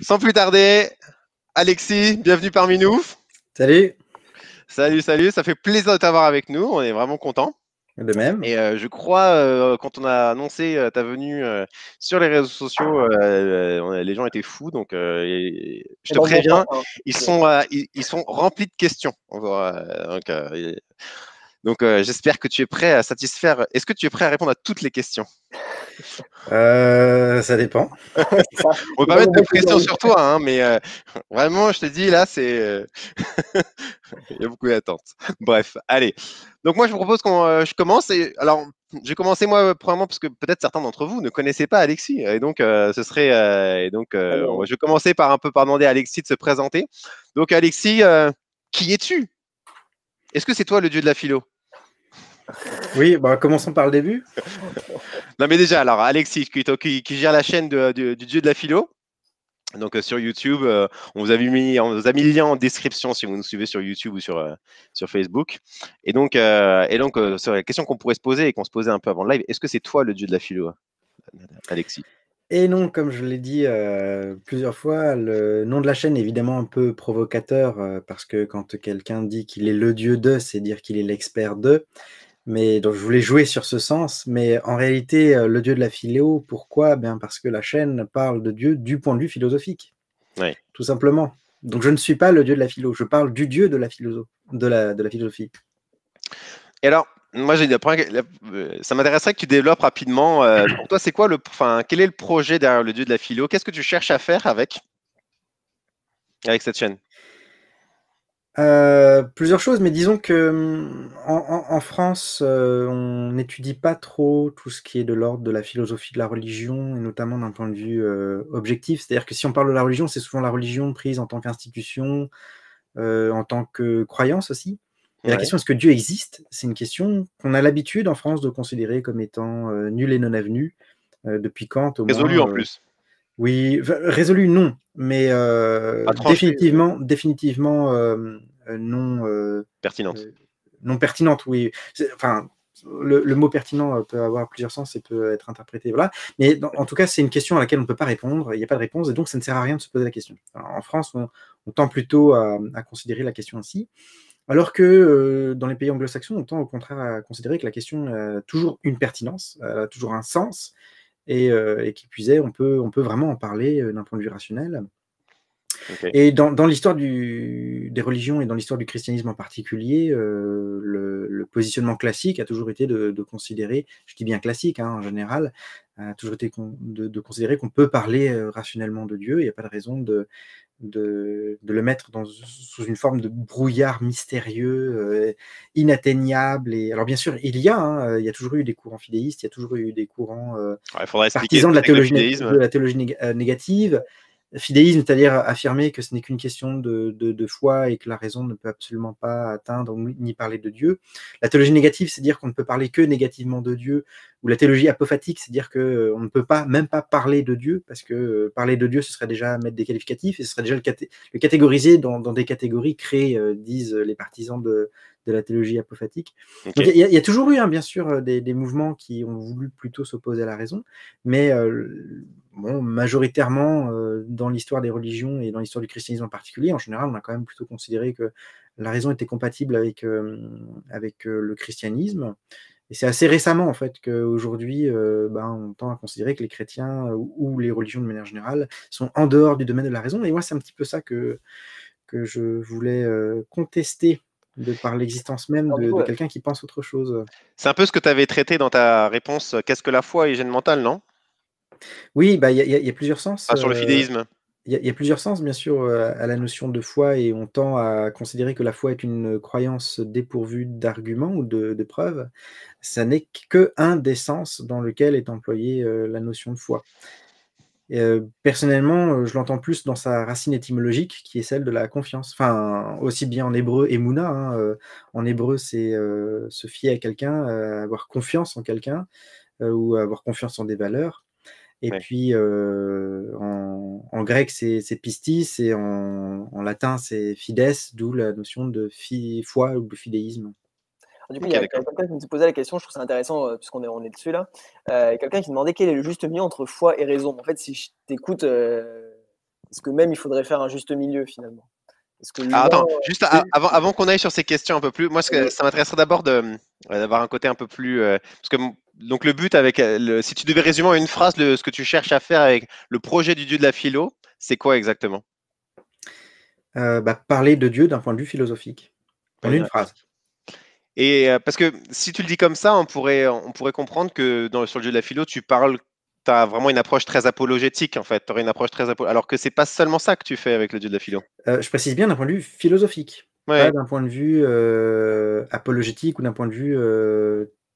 Sans plus tarder, Alexis, bienvenue parmi nous. Salut. Salut, salut. Ça fait plaisir de t'avoir avec nous. On est vraiment content. De même. Et euh, je crois, euh, quand on a annoncé euh, ta venue sur les réseaux sociaux, les gens étaient fous. Donc, je te préviens, hein. ils sont, sont remplis de questions. donc j'espère que tu es prêt à satisfaire. Est-ce que tu es prêt à répondre à toutes les questions euh, ça dépend. On va pas mettre de pression sur toi, hein, mais euh, vraiment, je te dis, là, c'est. Euh, il y a beaucoup d'attentes. Bref, allez. Donc, moi, je vous propose que je commence. Et, alors, j'ai commencé moi probablement parce que peut-être certains d'entre vous ne connaissaient pas Alexis et donc ce serait donc je vais commencer par un peu par demander à Alexis de se présenter. Donc Alexis, qui es-tu Est-ce que c'est toi le dieu de la philo Oui, bah, commençons par le début. Non, mais déjà, alors, Alexis, qui, gère la chaîne du, dieu de la philo. Donc euh, sur YouTube, euh, on, vous a mis, on vous a mis le lien en description si vous nous suivez sur YouTube ou sur, euh, sur Facebook. Et donc, et donc la question qu'on pourrait se poser et qu'on se posait un peu avant le live, est-ce que c'est toi le dieu de la philo, Alexis et non, comme je l'ai dit plusieurs fois, le nom de la chaîne est évidemment un peu provocateur parce que quand quelqu'un dit qu'il est le dieu de, c'est dire qu'il est l'expert de mais je voulais jouer sur ce sens, mais en réalité, euh, le dieu de la philo, pourquoi eh parce que la chaîne parle de Dieu du point de vue philosophique, tout simplement. Donc je ne suis pas le dieu de la philo, je parle du dieu de la, de de la philosophie. Et alors, moi j'ai euh, ça m'intéresserait que tu développes rapidement. Euh, pour toi, c'est quoi le, enfin, quel est le projet derrière le dieu de la philo Qu'est-ce que tu cherches à faire avec avec cette chaîne euh, plusieurs choses, mais disons que hum, en, France, euh, on n'étudie pas trop tout ce qui est de l'ordre de la philosophie de la religion, et notamment d'un point de vue euh, objectif. C'est-à-dire que si on parle de la religion, c'est souvent la religion prise en tant qu'institution, en tant que croyance aussi. Et La question est-ce que Dieu existe C'est une question qu'on a l'habitude en France de considérer comme étant nulle et non avenue depuis quand Résolu en plus. Oui, résolu, non, mais euh, définitivement, définitivement euh, euh, non. pertinente. non pertinente, oui. Enfin, le, mot pertinent peut avoir plusieurs sens et peut être interprété. Voilà. Mais en tout cas, c'est une question à laquelle on ne peut pas répondre. Il n'y a pas de réponse et donc ça ne sert à rien de se poser la question. en France, on, tend plutôt à, considérer la question ainsi. Alors que dans les pays anglo-saxons, on tend au contraire à considérer que la question a toujours une pertinence, a toujours un sens, euh, et, qui puisait, on peut, on peut vraiment en parler euh, d'un point de vue rationnel. Et dans, l'histoire des religions et dans l'histoire du christianisme en particulier, euh, le, positionnement classique a toujours été de, considérer, je dis bien classique hein, en général, a toujours été de, de, considérer qu'on peut parler rationnellement de Dieu, il n'y a pas de raison de, de, le mettre dans, sous une forme de brouillard mystérieux, euh, inatteignable. Et, alors bien sûr, il y a, hein, il y a toujours eu des courants fidéistes, il y a toujours eu des courants euh, partisans de la, de la théologie euh, négative fidéisme, c'est-à-dire affirmer que ce n'est qu'une question de, de, de, foi et que la raison ne peut absolument pas atteindre ni parler de Dieu. La théologie négative, c'est dire qu'on ne peut parler que négativement de Dieu, ou la théologie apophatique, c'est dire qu'on ne peut pas même pas parler de Dieu, parce que euh, parler de Dieu, ce serait déjà mettre des qualificatifs, et ce serait déjà le, catégoriser dans, dans, des catégories créées, euh, disent les partisans de, de la théologie apophatique. Il y, a toujours eu, hein, bien sûr, euh, des, mouvements qui ont voulu plutôt s'opposer à la raison, mais euh, majoritairement, euh, dans l'histoire des religions et dans l'histoire du christianisme en particulier, en général, on a quand même plutôt considéré que la raison était compatible avec, avec le christianisme. Et c'est assez récemment, en fait, qu'aujourd'hui, ben, on tend à considérer que les chrétiens ou les religions de manière générale sont en dehors du domaine de la raison. Et moi, c'est un petit peu ça que, que je voulais contester de par l'existence même de, quelqu'un qui pense autre chose. C'est un peu ce que tu avais traité dans ta réponse euh, Qu'est-ce que la foi et mental mentale, non Oui, bah, il bah, y, y, a plusieurs sens. Ah, sur le euh, fidéisme il y, a plusieurs sens, bien sûr, euh, à la notion de foi, et on tend à considérer que la foi est une croyance dépourvue d'arguments ou de, preuves. Ça n'est que un des sens dans lequel est employée la notion de foi. Euh, personnellement, euh, je l'entends plus dans sa racine étymologique, qui est celle de la confiance. Enfin, aussi bien en hébreu et mouna. Hein, euh, en hébreu, c'est se fier à quelqu'un, avoir confiance en quelqu'un ou avoir confiance en des valeurs. Et puis en, grec, c'est pistis et en, latin, c'est fides, d'où la notion de foi ou de fidéisme. Du coup, il y a quelqu'un qui me posait la question, je trouve ça intéressant, euh, puisqu'on est, on est dessus là. Euh, quelqu'un qui demandait quel est le juste milieu entre foi et raison. En fait, si je t'écoute, euh, est-ce que même il faudrait faire un juste milieu finalement ah, attends, juste avant, qu'on aille sur ces questions un peu plus, moi, ça m'intéresserait d'abord d'avoir un côté un peu plus. parce que, donc, le but avec. si tu devais résumer en une phrase ce que tu cherches à faire avec le projet du Dieu de la philo, c'est quoi exactement bah, Parler de Dieu d'un point de vue philosophique. En une phrase. Et euh, parce que si tu le dis comme ça, on pourrait, on pourrait comprendre que dans, sur le dieu de la philo, tu parles tu as vraiment une approche très apologétique en fait, une approche très alors que c'est pas seulement ça que tu fais avec le dieu de la philo. Euh, je précise bien d'un point de vue philosophique, pas d'un point de vue euh, apologétique ou d'un point de vue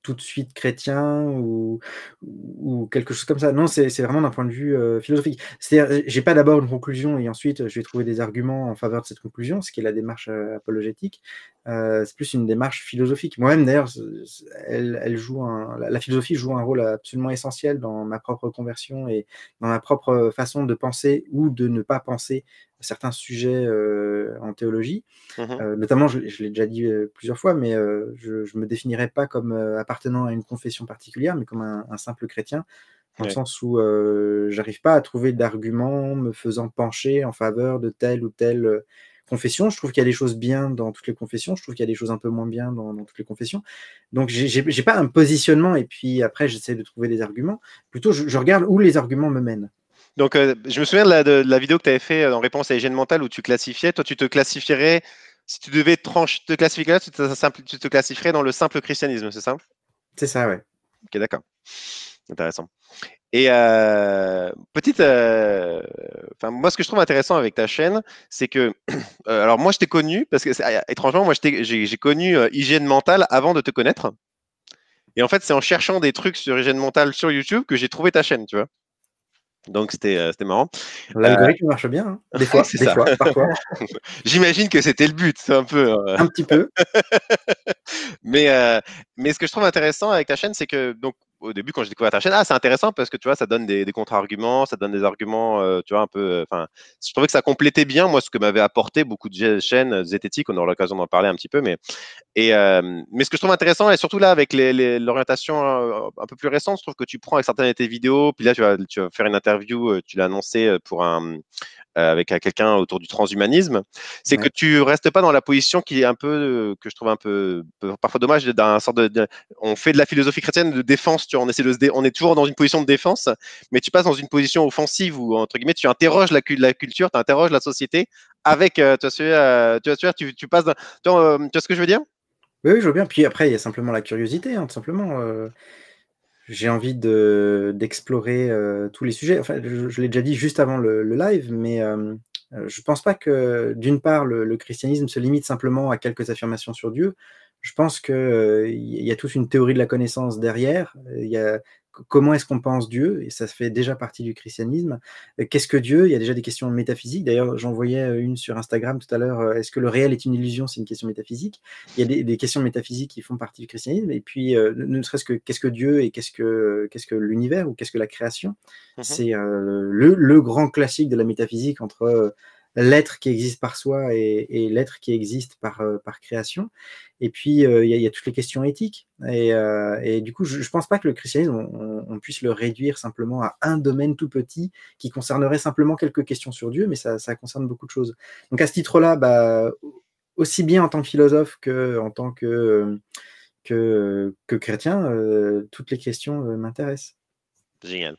tout de suite chrétien ou, ou quelque chose comme ça. Non, c'est vraiment d'un point de vue philosophique. C'est-à-dire, j'ai pas d'abord une conclusion et ensuite je vais trouver des arguments en faveur de cette conclusion, ce qui est la démarche apologétique, euh, c'est plus une démarche philosophique. Moi-même, d'ailleurs, elle, joue la, philosophie joue un rôle absolument essentiel dans ma propre conversion et dans ma propre façon de penser ou de ne pas penser certains sujets euh, en théologie. Mmh euh, notamment, je, l'ai déjà dit plusieurs fois, mais je ne me définirais pas comme appartenant à une confession particulière, mais comme un, simple chrétien dans le sens où j'arrive pas à trouver d'arguments me faisant pencher en faveur de tel ou tel confessions. Je trouve qu'il y a des choses bien dans toutes les confessions. Je trouve qu'il y a des choses un peu moins bien dans, toutes les confessions. Donc, j'ai pas un positionnement et puis après, j'essaie de trouver des arguments. Plutôt, je, regarde où les arguments me mènent. Donc, euh, je me souviens de la, vidéo que tu avais fait euh, en réponse à l'hygiène mentale où tu classifiais. Toi, tu te classifierais, si tu devais te classifier là, tu te, tu te classifierais dans le simple christianisme, c'est simple. C'est ça, ouais. Ok, d'accord. Intéressant. Et euh, petite, euh, moi ce que je trouve intéressant avec ta chaîne, c'est que, euh, alors moi je t'ai connu parce que ah, étrangement moi j'ai connu hygiène mentale avant de te connaître. Et en fait c'est en cherchant des trucs sur hygiène mentale sur YouTube que j'ai trouvé ta chaîne, tu vois. Donc c'était marrant. L'algorithme marche bien, hein. des fois, c'est ça. parfois. J'imagine que c'était le but, un peu. Un petit peu. mais mais ce que je trouve intéressant avec ta chaîne, c'est que donc au début, quand j'ai découvert ta chaîne, ah, c'est intéressant parce que tu vois, ça donne des, contre-arguments, ça donne des arguments, euh, tu vois, un peu. Euh, enfin, je trouvais que ça complétait bien, moi, ce que m'avait apporté beaucoup de chaînes euh, zététiques. On aura l'occasion d'en parler un petit peu, mais. Et, mais ce que je trouve intéressant, et surtout là, avec l'orientation un peu plus récente, je trouve que tu prends avec certaines de tes vidéos, puis là, tu vas, tu vas faire une interview, tu l'as annoncé pour un, euh, avec euh, quelqu'un autour du transhumanisme, c'est que tu restes pas dans la position qui est un peu euh, que je trouve un peu, parfois dommage d'un de, on fait de la philosophie chrétienne de défense, tu on essaie on est toujours dans une position de défense, mais tu passes dans une position offensive où entre guillemets tu interroges la, culture, tu interroges la société avec tu vois, tu, tu tu vois, tu ce que je veux dire oui, oui, je veux bien. Puis après, il y a simplement la curiosité, hein, tout simplement j'ai envie d'explorer de, euh, tous les sujets. Enfin, je, je l'ai déjà dit juste avant le, live, mais euh, euh, je ne pense pas que, d'une part, le, christianisme se limite simplement à quelques affirmations sur Dieu. Je pense qu'il euh, y a toute une théorie de la connaissance derrière. Il y a comment est-ce qu'on pense Dieu Et ça fait déjà partie du christianisme. Euh, qu'est-ce que Dieu Il y a déjà des questions métaphysiques. D'ailleurs, j'en voyais euh, une sur Instagram tout à l'heure. Euh, est-ce que le réel est une illusion C'est une question métaphysique. Il y a des, questions métaphysiques qui font partie du christianisme. Et puis, ne serait-ce que qu'est-ce que Dieu et qu'est-ce que qu'est-ce que l'univers ou qu'est-ce que la création mmh C'est le, grand classique de la métaphysique entre l'être qui existe par soi et, l'être qui existe par, par création. Et puis, euh, il y, a toutes les questions éthiques. Et, euh, du coup, je ne pense pas que le christianisme, on, puisse le réduire simplement à un domaine tout petit qui concernerait simplement quelques questions sur Dieu, mais ça, ça concerne beaucoup de choses. Donc, à ce titre-là, bah, aussi bien en tant que philosophe qu'en tant que, que, que chrétien, euh, toutes les questions m'intéressent. Génial.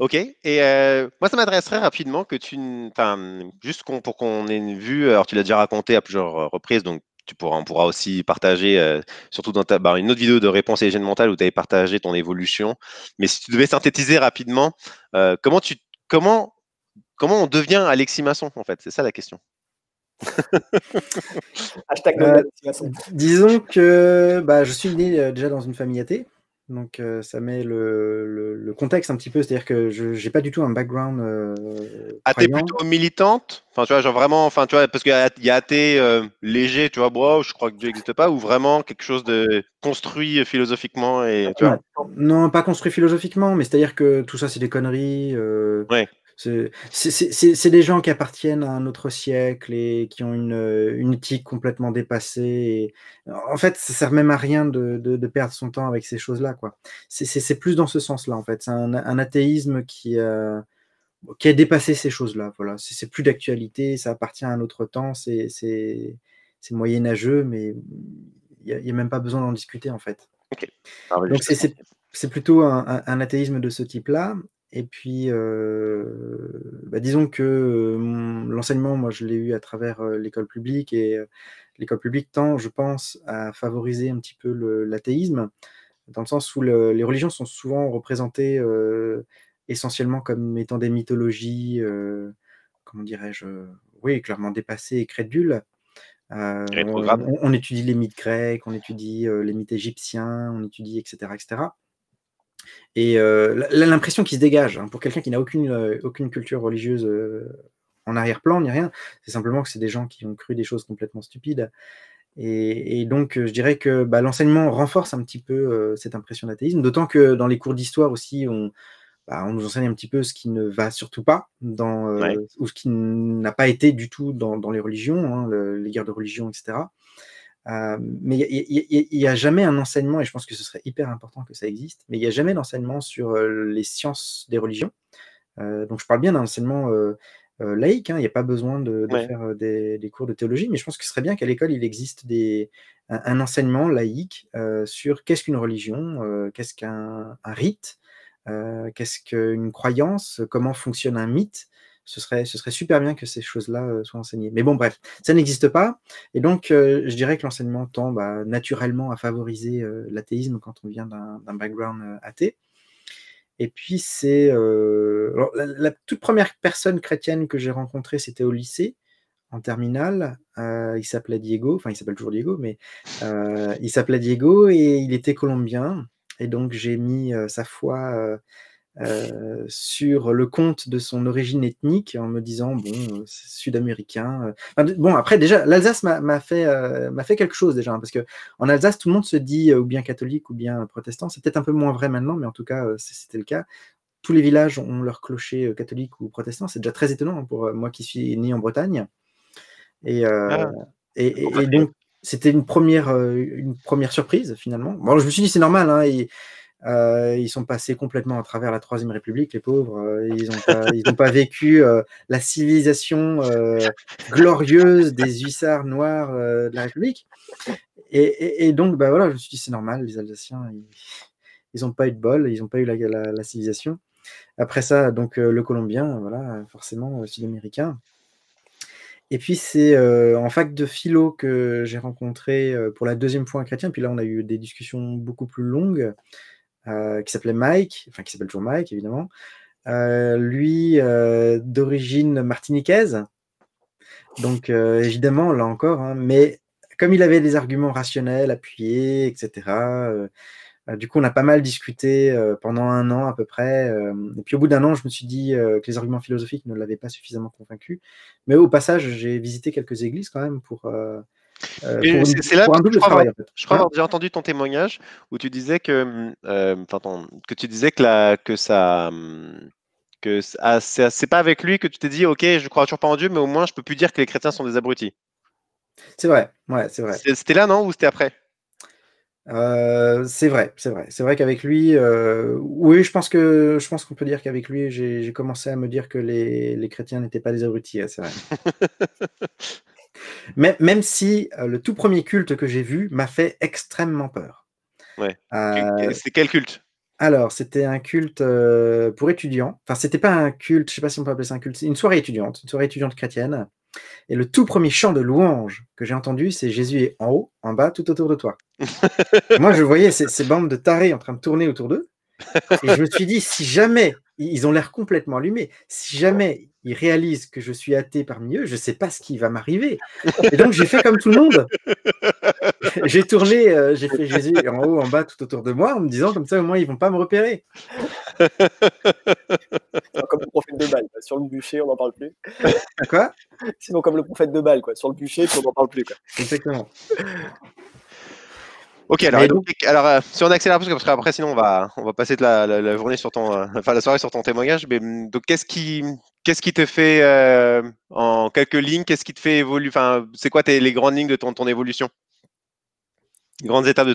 OK. Et moi, ça m'adresserait rapidement que tu. juste pour qu'on ait une vue. Alors, tu l'as déjà raconté à plusieurs reprises, donc on pourra aussi partager, euh, surtout dans bah, une autre vidéo de réponse à l'hygiène mentale où tu avais partagé ton évolution. Mais si tu devais synthétiser rapidement, euh, comment, tu, comment, comment on devient Alexis Masson, en fait C'est ça la question. Hashtag euh, disons que bah, je suis né déjà dans une famille athée. Donc euh, ça met le, contexte un petit peu, c'est-à-dire que je n'ai pas du tout un background. Euh, ah, plutôt militante Enfin, tu vois, genre vraiment, enfin, tu vois, parce qu'il y a athée euh, léger, tu vois, je crois que Dieu n'existe pas, ou vraiment quelque chose de construit euh, philosophiquement et, Non, pas construit philosophiquement, mais c'est-à-dire que tout ça, c'est des conneries. C'est des gens qui appartiennent à un autre siècle et qui ont une, euh, une éthique complètement dépassée. en fait, ça sert même à rien de, de, perdre son temps avec ces choses-là. quoi. C'est plus dans ce sens-là, en fait. C'est un, un, athéisme qui, euh, qui a dépassé ces choses-là. Voilà. C'est plus d'actualité, ça appartient à un autre temps, c'est moyenâgeux, mais il n'y a, même pas besoin d'en discuter, en fait. Ah Donc, c'est plutôt un, un athéisme de ce type-là. Et puis, euh, bah, disons que euh, l'enseignement, moi, je l'ai eu à travers euh, l'école publique et l'école publique tend, je pense, à favoriser un petit peu l'athéisme, dans le sens où les religions sont souvent représentées essentiellement comme étant des mythologies, comment dirais-je, oui, clairement dépassées et crédules. On, on, étudie les mythes grecs, on étudie les mythes égyptiens, on étudie, etc., etc. Et euh, l'impression qui se dégage hein. pour quelqu'un qui n'a aucune, euh, aucune culture religieuse euh, en arrière-plan ni rien, c'est simplement que c'est des gens qui ont cru des choses complètement stupides. Et, donc, je dirais que bah, l'enseignement renforce un petit peu cette impression d'athéisme, d'autant que dans les cours d'histoire aussi, bah, on, nous enseigne un petit peu ce qui ne va surtout pas, dans, ou ce qui n'a pas été du tout dans, les religions, hein, les guerres de religion, etc. Euh, mais il n'y a, jamais un enseignement, et je pense que ce serait hyper important que ça existe, mais il n'y a jamais d'enseignement sur euh, les sciences des religions. Euh, donc je parle bien d'un enseignement laïque, hein. il n'y a pas besoin de, faire des, cours de théologie, mais je pense que ce serait bien qu'à l'école, il existe un, enseignement laïque sur qu'est-ce qu'une religion, qu'est-ce qu'un rite, qu'est-ce qu'une croyance, comment fonctionne un mythe ce serait, super bien que ces choses-là euh, soient enseignées. Mais bon, bref, ça n'existe pas. Et donc, euh, je dirais que l'enseignement tend bah, naturellement à favoriser euh, l'athéisme quand on vient d'un background athée. Et puis, c'est. La, la, toute première personne chrétienne que j'ai rencontrée, c'était au lycée, en terminale. il s'appelait Diego, enfin, il s'appelle toujours Diego, mais il s'appelait Diego et il était colombien. Et donc, j'ai mis sa foi euh, sur le compte de son origine ethnique en me disant bon euh, sud-américain euh. bon après déjà l'Alsace m'a fait m'a fait quelque chose déjà hein, parce que en Alsace tout le monde se dit ou bien catholique ou bien protestant c'est peut-être un peu moins vrai maintenant mais en tout cas c'était le cas tous les villages ont leur clocher catholique ou protestant c'est déjà très étonnant hein, pour moi qui suis né en Bretagne et, ah. et, donc c'était une première, une première surprise finalement. Bon, je me suis dit c'est normal, hein, euh, ils sont passés complètement à travers la Troisième République, les pauvres. Euh, ils n'ont pas, vécu euh, la civilisation glorieuse des hussards noirs de la République. Et, donc, bah, voilà, je me suis dit, c'est normal, les Alsaciens, ils n'ont pas eu de bol, ils n'ont pas eu la, civilisation. Après ça, donc le Colombien, voilà, forcément sud-américain. Et puis c'est en fac de philo que j'ai rencontré pour la deuxième fois un chrétien. Puis là, on a eu des discussions beaucoup plus longues. Euh, qui s'appelait Mike, enfin qui s'appelle toujours Mike évidemment. Euh, lui, euh, d'origine martiniquaise. Donc évidemment, là encore, hein, mais comme il avait des arguments rationnels, appuyés, etc., du coup, on a pas mal discuté pendant un an à peu près. et puis au bout d'un an, je me suis dit que les arguments philosophiques ne l'avaient pas suffisamment convaincu. Mais au passage, j'ai visité quelques églises quand même pour, euh, c'est là que je crois, hein déjà entendu ton témoignage où tu disais que, euh, que tu disais que, que ça que ah, c'est pas avec lui que tu t'es dit ok je crois toujours pas en Dieu mais au moins je peux plus dire que les chrétiens sont des abrutis c'est vrai ouais c'est vrai c'était là non ou c'était après euh, c'est vrai c'est vrai c'est vrai qu'avec lui oui je pense que je pense qu'on peut dire qu'avec lui j'ai commencé à me dire que les, chrétiens n'étaient pas des abrutis c'est vrai Même, même si euh, le tout premier culte que j'ai vu m'a fait extrêmement peur. Ouais. Euh, c'est quel culte Alors, c'était un culte euh, pour étudiants. Enfin, c'était pas un culte, je sais pas si on peut appeler ça un culte, une soirée étudiante, une soirée étudiante chrétienne. Et le tout premier chant de louange que j'ai entendu, c'est Jésus est en haut, en bas, tout autour de toi. Moi, je voyais ces, ces bandes de tarés en train de tourner autour d'eux. Et je me suis dit, si jamais, ils ont l'air complètement allumés, si jamais ils réalisent que je suis athée parmi eux, je ne sais pas ce qui va m'arriver. Et donc j'ai fait comme tout le monde. j'ai tourné, euh, j'ai fait Jésus en haut, en bas, tout autour de moi, en me disant comme ça au moins ils vont pas me repérer. comme le prophète de Bâle, sur le bûcher, on n'en parle plus. Quoi Sinon comme le prophète de Bâle, quoi. sur le bûcher, puis on n'en parle plus. Quoi. Exactement. Ok, alors, alors euh, si on accélère, parce que sinon, on va, on va passer la, journée sur ton, euh, enfin, la soirée sur ton témoignage. Mais mm, donc, qu'est-ce qui, Qu'est-ce qui te fait, euh, en quelques lignes, qu'est-ce qui te fait évoluer Enfin, c'est quoi les grandes lignes de ton, évolution les Grandes étapes de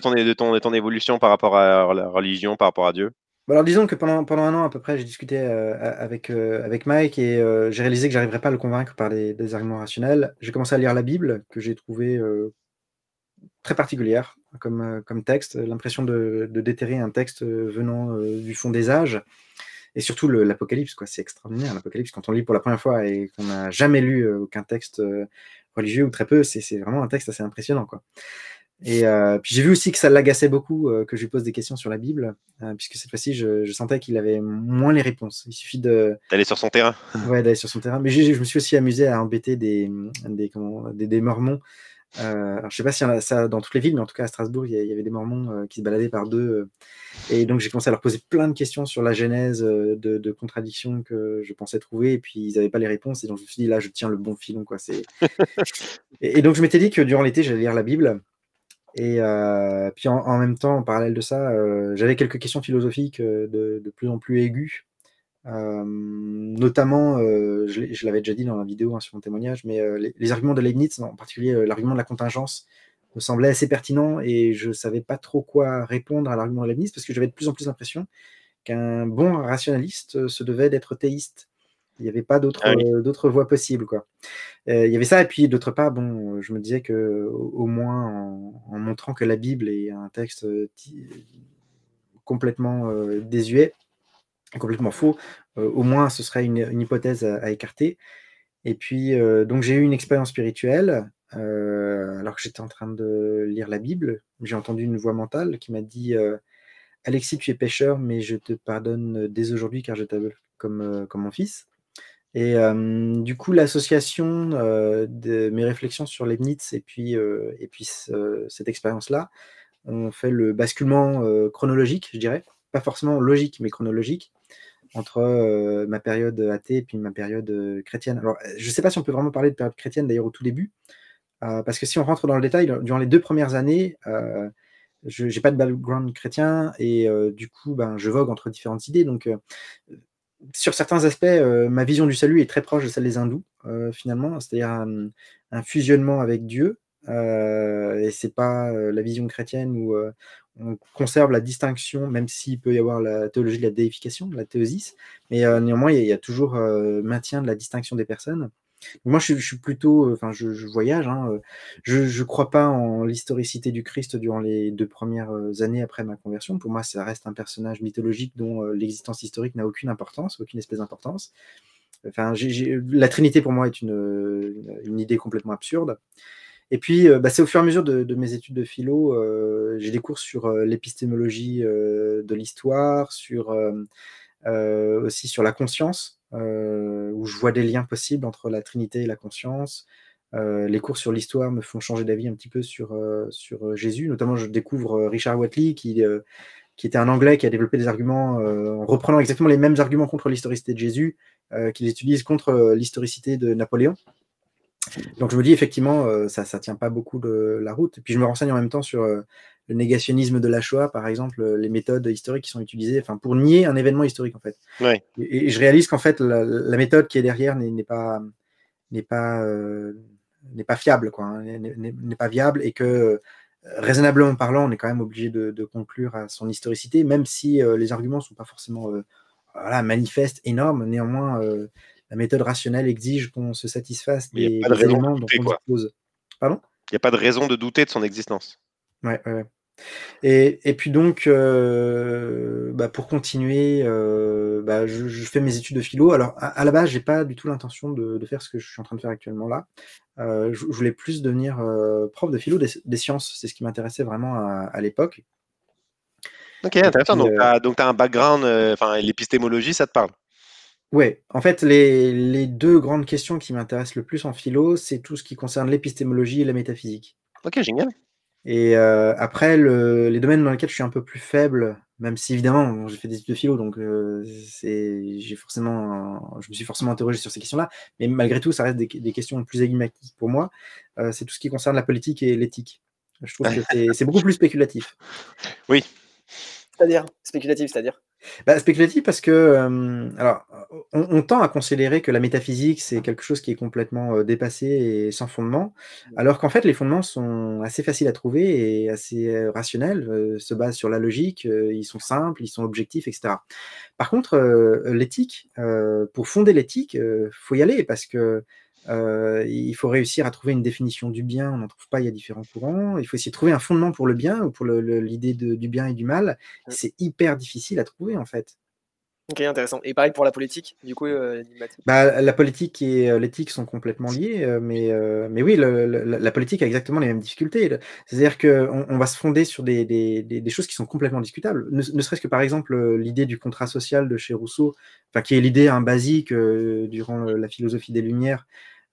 ton, évolution par rapport à la religion, par rapport à Dieu bah, alors disons que pendant, pendant un an à peu près, j'ai discuté euh, avec, euh, avec Mike et j'ai réalisé que j'arriverais pas à le convaincre par des, arguments rationnels. J'ai commencé à lire la Bible, que j'ai trouvée très particulière comme, comme texte, l'impression de, de, déterrer un texte venant du fond des âges et surtout l'Apocalypse, quoi. C'est extraordinaire, l'Apocalypse. Quand on lit pour la première fois et qu'on n'a jamais lu euh, aucun texte euh, religieux ou très peu, c'est vraiment un texte assez impressionnant, quoi. Et euh, puis j'ai vu aussi que ça l'agaçait beaucoup que je lui pose des questions sur la Bible, puisque cette fois-ci je, sentais qu'il avait moins les réponses. Il suffit de d'aller sur son terrain. Ouais, d'aller sur son terrain. Mais je, me suis aussi amusé à embêter des des, des, des mormons euh, je ne sais pas si y a ça dans toutes les villes, mais en tout cas à Strasbourg, il y, avait des Mormons euh, qui se baladaient par deux. Euh. et donc j'ai commencé à leur poser plein de questions sur la genèse de, contradictions que je pensais trouver, et puis ils n'avaient pas les réponses. Et donc je me suis dit là, je tiens le bon filon, quoi. et, donc je m'étais dit que durant l'été, j'allais lire la Bible. Et puis en, même temps, en parallèle de ça, j'avais quelques questions philosophiques de, plus en plus aiguës euh, notamment, euh, je, l'avais déjà dit dans la vidéo hein, sur mon témoignage, mais euh, les, arguments de Leibniz, en particulier l'argument de la contingence, me semblaient assez pertinent et je ne savais pas trop quoi répondre à l'argument de Leibniz parce que j'avais de plus en plus l'impression qu'un bon rationaliste se devait d'être théiste. Il n'y avait pas d'autres voie ah voies possibles. Quoi. il y avait ça, et puis d'autre part, bon, je me disais que au moins en, montrant que la Bible est un texte complètement désuet, complètement faux. Euh, au moins, ce serait une, hypothèse à, écarter. Et puis, euh, donc j'ai eu une expérience spirituelle euh, alors que j'étais en train de lire la Bible. J'ai entendu une voix mentale qui m'a dit Alexis, tu es pêcheur mais je te pardonne dès aujourd'hui car je t'aime comme, comme mon fils. Et du coup, l'association de mes réflexions sur Leibniz et puis, et puis cette expérience-là ont fait le basculement chronologique, je dirais. Pas forcément logique, mais chronologique, entre euh, ma période athée et puis ma période euh, chrétienne. Alors, euh, je ne sais pas si on peut vraiment parler de période chrétienne d'ailleurs au tout début, parce que si on rentre dans le détail, durant les deux premières années, je n'ai pas de background chrétien et du coup, ben, je vogue entre différentes idées. Donc, sur certains aspects, ma vision du salut est très proche de celle des hindous, finalement, c'est-à-dire un, fusionnement avec Dieu. et c'est pas la vision chrétienne où on conserve la distinction, même s'il peut y avoir la théologie de la déification, de la théosis, mais euh, néanmoins, il y, a, toujours euh, maintien de la distinction des personnes. Moi, je, suis plutôt, euh, enfin, je, voyage, hein, je ne crois pas en l'historicité du Christ durant les deux premières années après ma conversion. Pour moi, ça reste un personnage mythologique dont l'existence historique n'a aucune importance, aucune espèce d'importance. Enfin, la Trinité, pour moi, est une idée complètement absurde. Et puis, euh, bah, c'est au fur et à mesure de, mes études de philo, euh, j'ai des cours sur euh, l'épistémologie de l'histoire, sur aussi sur la conscience, où je vois des liens possibles entre la Trinité et la conscience. les cours sur l'histoire me font changer d'avis un petit peu sur, sur Jésus. Notamment, je découvre Richard Watley, qui, qui était un Anglais qui a développé des arguments en reprenant exactement les mêmes arguments contre l'historicité de Jésus qu'il utilise contre l'historicité de Napoléon. Donc je me dis effectivement, euh, ça ne tient pas beaucoup la route. Et puis je me renseigne en même temps sur euh, le négationnisme de la Shoah, par exemple, euh, les méthodes historiques qui sont utilisées enfin, pour nier un événement historique en fait. Et, je réalise qu'en fait, la, méthode qui est derrière n'est pas, pas, n'est pas fiable, quoi, hein. n'est pas viable et que raisonnablement parlant, on est quand même obligé de, conclure à son historicité, même si les arguments ne sont pas forcément voilà, manifestes, énormes. Néanmoins, la méthode rationnelle exige qu'on se satisfasse des, éléments dont on dispose. Pardon Il n'y a pas de raison de douter de son existence. Ouais, Et, puis donc, euh, bah, pour continuer, euh, bah, je, fais mes études de philo. Alors à, la base, j'ai pas du tout l'intention de, faire ce que je suis en train de faire actuellement là. Euh, je, voulais plus devenir prof de philo des, sciences. C'est ce qui m'intéressait vraiment à, l'époque. Ok, intéressant. donc tu as, un background, enfin l'épistémologie, ça te parle Ouais, en fait, les, deux grandes questions qui m'intéressent le plus en philo, c'est tout ce qui concerne l'épistémologie et la métaphysique. Ok, génial. Et euh, après, les domaines dans lesquels je suis un peu plus faible, même si évidemment j'ai fait des études de philo, donc euh, c'est j'ai forcément, je me suis forcément interrogé sur ces questions-là, mais malgré tout, ça reste des, questions plus énigmatiques pour moi. Euh, c'est tout ce qui concerne la politique et l'éthique. Je trouve que c'est beaucoup plus spéculatif. Oui. C'est-à-dire spéculatif, c'est-à-dire bah, parce que, euh, alors, on, tend à considérer que la métaphysique, c'est quelque chose qui est complètement euh, dépassé et sans fondement, alors qu'en fait, les fondements sont assez faciles à trouver et assez euh, rationnels, se basent sur la logique, ils sont simples, ils sont objectifs, etc. Par contre, l'éthique, pour fonder l'éthique, faut y aller parce que euh, il faut réussir à trouver une définition du bien, on n'en trouve pas, il y a différents courants. Il faut essayer de trouver un fondement pour le bien ou pour l'idée du bien et du mal. C'est hyper difficile à trouver en fait. Ok, intéressant. Et pareil pour la politique, du coup, euh, bah, La politique et euh, l'éthique sont complètement liées, mais, mais oui, la politique a exactement les mêmes difficultés. C'est-à-dire qu'on on va se fonder sur des, choses qui sont complètement discutables. Ne, serait-ce que par exemple l'idée du contrat social de chez Rousseau, qui est l'idée un hein, basique durant la philosophie des Lumières,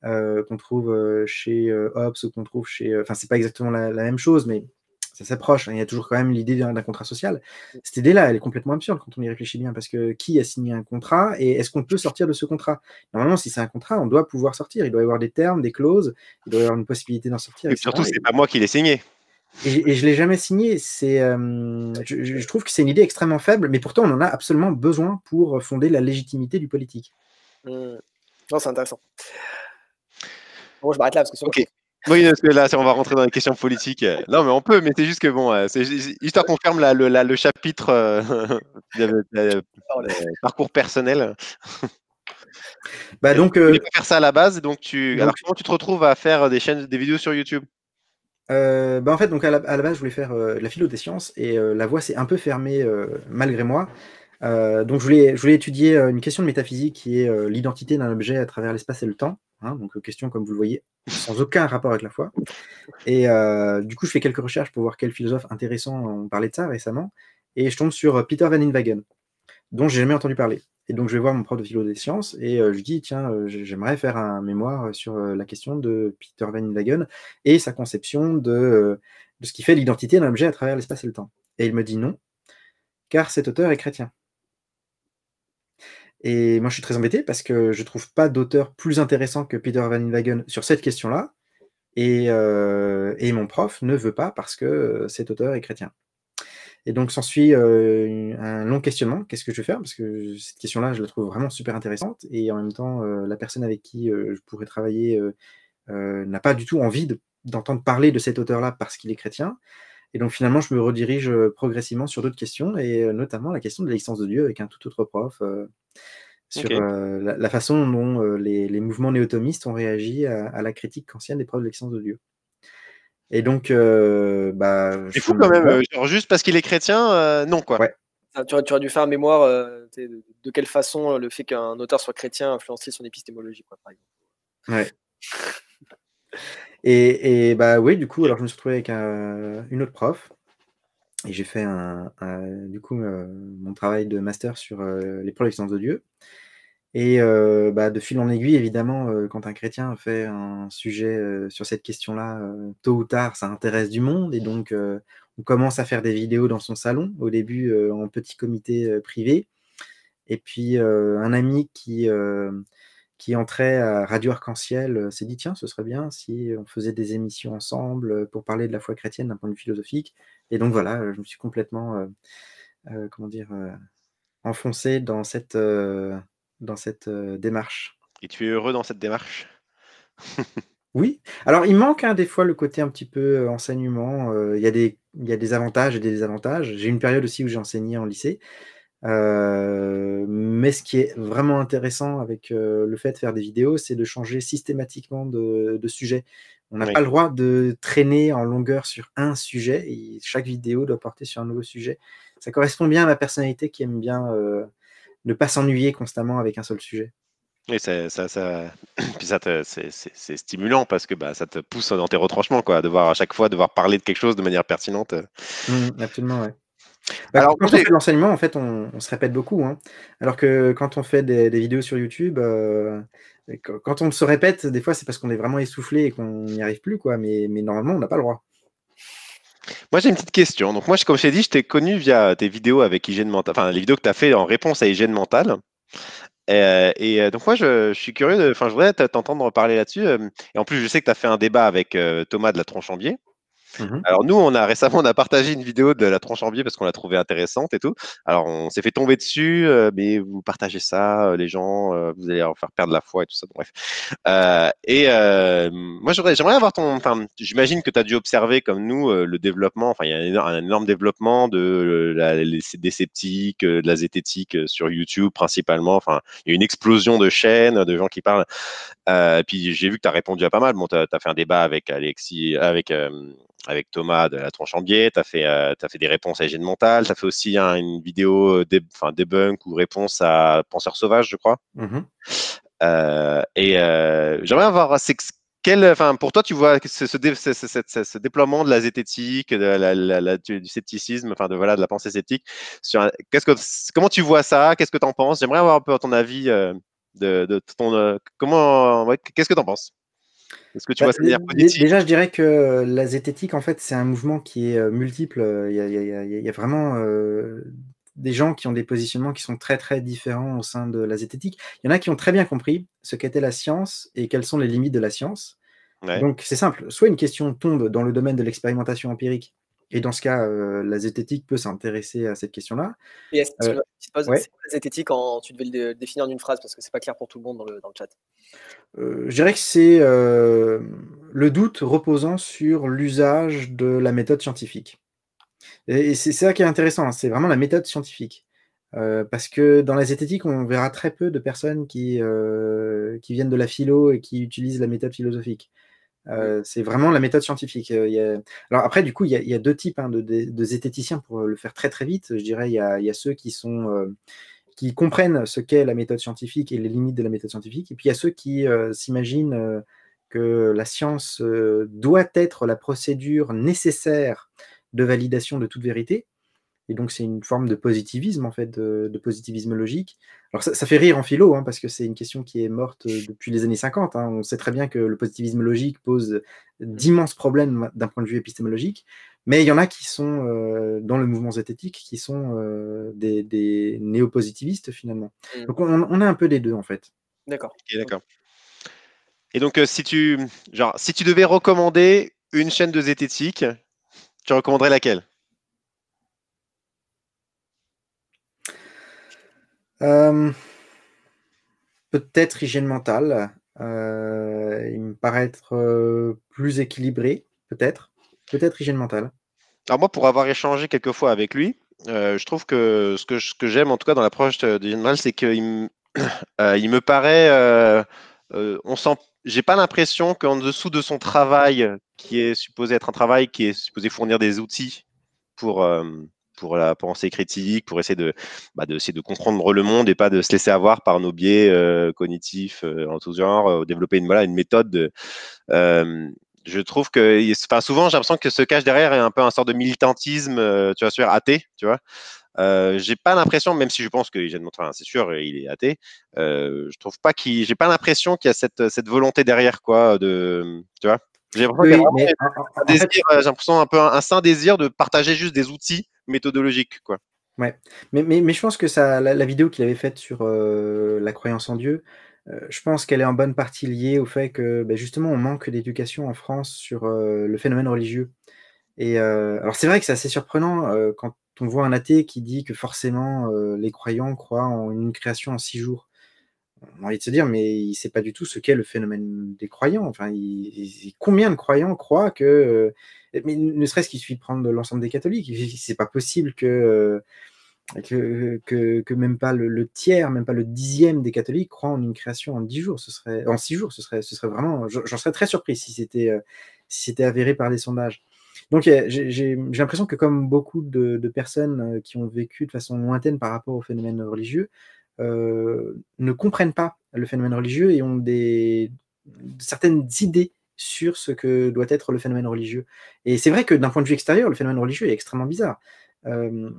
euh, qu'on trouve euh, chez euh, Hobbes ou qu'on trouve chez. Enfin, c'est pas exactement la, même chose, mais ça s'approche. Hein. Il y a toujours quand même l'idée d'un contrat social. Cette idée-là, elle est complètement absurde quand on y réfléchit bien, parce que qui a signé un contrat et est-ce qu'on peut sortir de ce contrat Normalement, si c'est un contrat, on doit pouvoir sortir. Il doit y avoir des termes, des clauses, il doit y avoir une possibilité d'en sortir. Et surtout, c'est pas moi qui l'ai signé. Et, et je l'ai jamais signé. je, trouve que c'est une idée extrêmement faible, mais pourtant on en a absolument besoin pour fonder la légitimité du politique. Mmh. Non, c'est intéressant. Bon, je m'arrête là parce que Oui, parce que là, on va rentrer dans les questions politiques. Euh, non, mais on peut, mais c'est juste que bon, euh, histoire qu'on ferme le, chapitre euh, parcours personnel. Bah donc, faire ça à la base, donc tu. alors comment tu te retrouves à faire des chaînes, des vidéos sur YouTube bah en fait, donc à la, base, je voulais faire la philo des sciences et la voie s'est un peu fermée malgré moi. donc je voulais, je voulais étudier une question de métaphysique qui est l'identité d'un objet à travers l'espace et le temps. Hein, donc, euh, question, comme vous le voyez, sans aucun rapport avec la foi. Et euh, du coup, je fais quelques recherches pour voir quels philosophes intéressants euh, on parlait de ça récemment. Et je tombe sur Peter Van Inwagen, dont j'ai jamais entendu parler. Et donc, je vais voir mon prof de philo des sciences et je dis tiens, j'aimerais faire un mémoire sur la question de Peter Van Inwagen et sa conception de ce qui fait l'identité d'un objet à travers l'espace et le temps. Et il me dit non, car cet auteur est chrétien. Et moi, je suis très embêté parce que je ne trouve pas d'auteur plus intéressant que Peter Van Inwagen sur cette question-là. Euh, et, mon prof ne veut pas parce que cet auteur est chrétien. Et donc s'ensuit euh, un long questionnement. Qu'est-ce que je vais faire Parce que cette question-là, je la trouve vraiment super intéressante. Et en même temps, euh, la personne avec qui je pourrais travailler n'a pas du tout envie d'entendre parler de cet auteur-là parce qu'il est chrétien. Et donc finalement, je me redirige euh, progressivement sur d'autres questions, et euh, notamment la question de l'existence de Dieu avec un tout autre prof, euh, sur la, façon dont les, mouvements néotomistes ont réagi à, la critique ancienne des preuves de l'existence de Dieu. Et donc, bah, c'est fou quand même, genre juste parce qu'il est chrétien, non quoi. Ah, tu, aurais, dû faire un mémoire de, quelle façon le fait qu'un auteur soit chrétien a influencé son épistémologie, quoi, par exemple. Ouais. Et, bah oui, du coup, alors je me suis retrouvé avec une autre prof. Et j'ai fait un, du coup euh, mon travail de master sur euh, les l'existence de Dieu. Et euh, bah, de fil en aiguille, évidemment, quand un chrétien fait un sujet sur cette question-là, tôt ou tard, ça intéresse du monde. Et donc, on commence à faire des vidéos dans son salon, au début en petit comité privé. Et puis, un ami qui qui entrait à Radio Arc-en-Ciel euh, s'est dit tiens, ce serait bien si on faisait des émissions ensemble euh, pour parler de la foi chrétienne d'un point de vue philosophique. Et donc voilà, euh, je me suis complètement, comment dire, enfoncé dans cette, dans cette démarche. Et tu es heureux dans cette démarche Oui. Alors il manque hein, des fois le côté un petit peu enseignement. Il y, a des, y a des avantages et des désavantages. J'ai une période aussi où j'ai enseigné en lycée. Euh, mais ce qui est vraiment intéressant avec euh, le fait de faire des vidéos, c'est de changer systématiquement de, sujet. On n'a pas le droit de traîner en longueur sur un sujet. Et chaque vidéo doit porter sur un nouveau sujet. Ça correspond bien à ma personnalité qui aime bien euh, ne pas s'ennuyer constamment avec un seul sujet. et ça, ça, Puis ça c'est stimulant parce que bah, ça te pousse dans tes retranchements, quoi, à devoir à chaque fois devoir parler de quelque chose de manière pertinente. Mmh, absolument, ouais. Bah, Alors, quand on fait l'enseignement, en fait, on, se répète beaucoup. Hein. Alors que quand on fait des, vidéos sur YouTube, euh, quand on se répète, des fois, c'est parce qu'on est vraiment essoufflé et qu'on n'y arrive plus, quoi. Mais, normalement, on n'a pas le droit. Moi, j'ai une petite question. Donc, moi, comme je t'ai dit, je t'ai connu via tes vidéos avec Hygiène Mentale, enfin, les vidéos que tu as fait en réponse à Hygiène Mentale. Euh, et euh, donc, moi, je, suis curieux, enfin, je voudrais t'entendre parler là-dessus. Et en plus, je sais que tu as fait un débat avec Thomas de la Tronchambier. Mmh Alors nous, on a récemment on a partagé une vidéo de la tronche en biais parce qu'on l'a trouvée intéressante et tout. Alors on s'est fait tomber dessus, mais vous partagez ça, les gens, vous allez leur faire perdre la foi et tout ça. Bref. et moi, j'aimerais avoir ton. Enfin, j'imagine que tu as dû observer comme nous le développement. Enfin, il y a un énorme, développement de des sceptiques, de la zététique sur YouTube principalement. Enfin, il y a une explosion de chaînes, de gens qui parlent. puis j'ai vu que tu as répondu à pas mal. Bon, tu as, fait un débat avec Alexis, avec avec Thomas de la tronche en biais, tu as, euh, fait des réponses à Hygiène Mentale, tu as fait aussi une vidéo euh, débunk debunk ou réponse à Penseur Sauvage, je crois. Mmh euh, et j'aimerais avoir quel, pour toi, tu vois ce, ce, ce, déploiement de la zététique, de la, du scepticisme, enfin de voilà, de la pensée sceptique. Sur qu'est-ce que, comment tu vois ça Qu'est-ce que tu en penses J'aimerais avoir un peu ton avis de, ton, comment, qu'est-ce que tu en penses tu bah, dire Déjà, je dirais que euh, la zététique, en fait, c'est un mouvement qui est multiple. Il y a, vraiment euh, des gens qui ont des positionnements qui sont très, très différents au sein de la zététique. Il y en a qui ont très bien compris ce qu'était la science et quelles sont les limites de la science. Donc, c'est simple. Soit une question tombe dans le domaine de l'expérimentation empirique et dans ce cas, euh, la zététique peut s'intéresser à cette question-là. Et est-ce que euh, tu poses, la zététique en, Tu devais le définir en une phrase parce que c'est pas clair pour tout le monde dans le, chat. Euh, je dirais que c'est le doute reposant sur l'usage de la méthode scientifique. Et, c'est ça qui est intéressant, hein, c'est vraiment la méthode scientifique. parce que dans la zététique, on verra très peu de personnes qui, viennent de la philo et qui utilisent la méthode philosophique. Euh, c'est vraiment la méthode scientifique. Euh, alors après, du coup, il y, a deux types hein, de, zététiciens pour euh, le faire très très vite. Je dirais, il y a, ceux qui comprennent ce qu'est la méthode scientifique et les limites de la méthode scientifique, et puis il y a ceux qui s'imaginent que la science doit être la procédure nécessaire de validation de toute vérité. Et donc c'est une forme de positivisme en fait, de positivisme logique. Alors ça, fait rire en philo, hein, parce que c'est une question qui est morte euh, depuis les années 50. Hein. On sait très bien que le positivisme logique pose mm. d'immenses problèmes d'un point de vue épistémologique, mais il y en a qui sont euh, dans le mouvement zététique, qui sont euh, des, néo-positivistes finalement. Mm. Donc on, a un peu les deux en fait. D'accord. d'accord. Et donc si tu, genre, si tu devais recommander une chaîne de zététique, tu recommanderais laquelle Euh, peut-être hygiène mentale. Euh, il me paraît être euh, plus équilibré, peut-être. Peut-être hygiène mentale. Alors moi, pour avoir échangé quelques fois avec lui, je trouve que ce que, j'aime, en tout cas dans l'approche de c'est qu'il me, paraît... on sent j'ai pas l'impression qu'en dessous de son travail, qui est supposé être un travail qui est supposé fournir des outils pour, pour la pensée critique, pour essayer de, bah, de, essayer de comprendre le monde et pas de se laisser avoir par nos biais euh, cognitifs euh, en tout genre, euh, développer une, voilà, une méthode je trouve que enfin, souvent j'ai l'impression que se cache derrière est un peu un sort de militantisme tu vois sur athée tu vois j'ai pas l'impression même si je pense que c'est sûr il est athée je trouve pas qu'il j'ai pas l'impression qu'il y a cette, cette volonté derrière quoi de tu vois j'ai l'impression désir, euh, j'ai l'impression un peu un, saint désir de partager juste des outils méthodologiques, quoi. Ouais, mais, mais, je pense que ça, la, vidéo qu'il avait faite sur euh, la croyance en Dieu, euh, je pense qu'elle est en bonne partie liée au fait que bah, justement on manque d'éducation en France sur le phénomène religieux. Et alors c'est vrai que c'est assez surprenant quand on voit un athée qui dit que forcément les croyants croient en une création en six jours on a envie de se dire, mais il ne sait pas du tout ce qu'est le phénomène des croyants. Enfin, combien de croyants croient que. Euh, mais ne serait-ce qu'il suffit de prendre l'ensemble des catholiques. C'est pas possible que, euh, que, même pas le, tiers, même pas le dixième des catholiques croient en une création en dix jours. Ce serait, en six jours, ce serait, ce serait vraiment. J'en serais très surpris si c'était euh, si c'était avéré par les sondages. Donc j'ai l'impression que comme beaucoup de, de, personnes qui ont vécu de façon lointaine par rapport au phénomène religieux, euh, ne comprennent pas le phénomène religieux et ont des, certaines idées sur ce que doit être le phénomène religieux. Et c'est vrai que d'un point de vue extérieur, le phénomène religieux est extrêmement bizarre. Euh,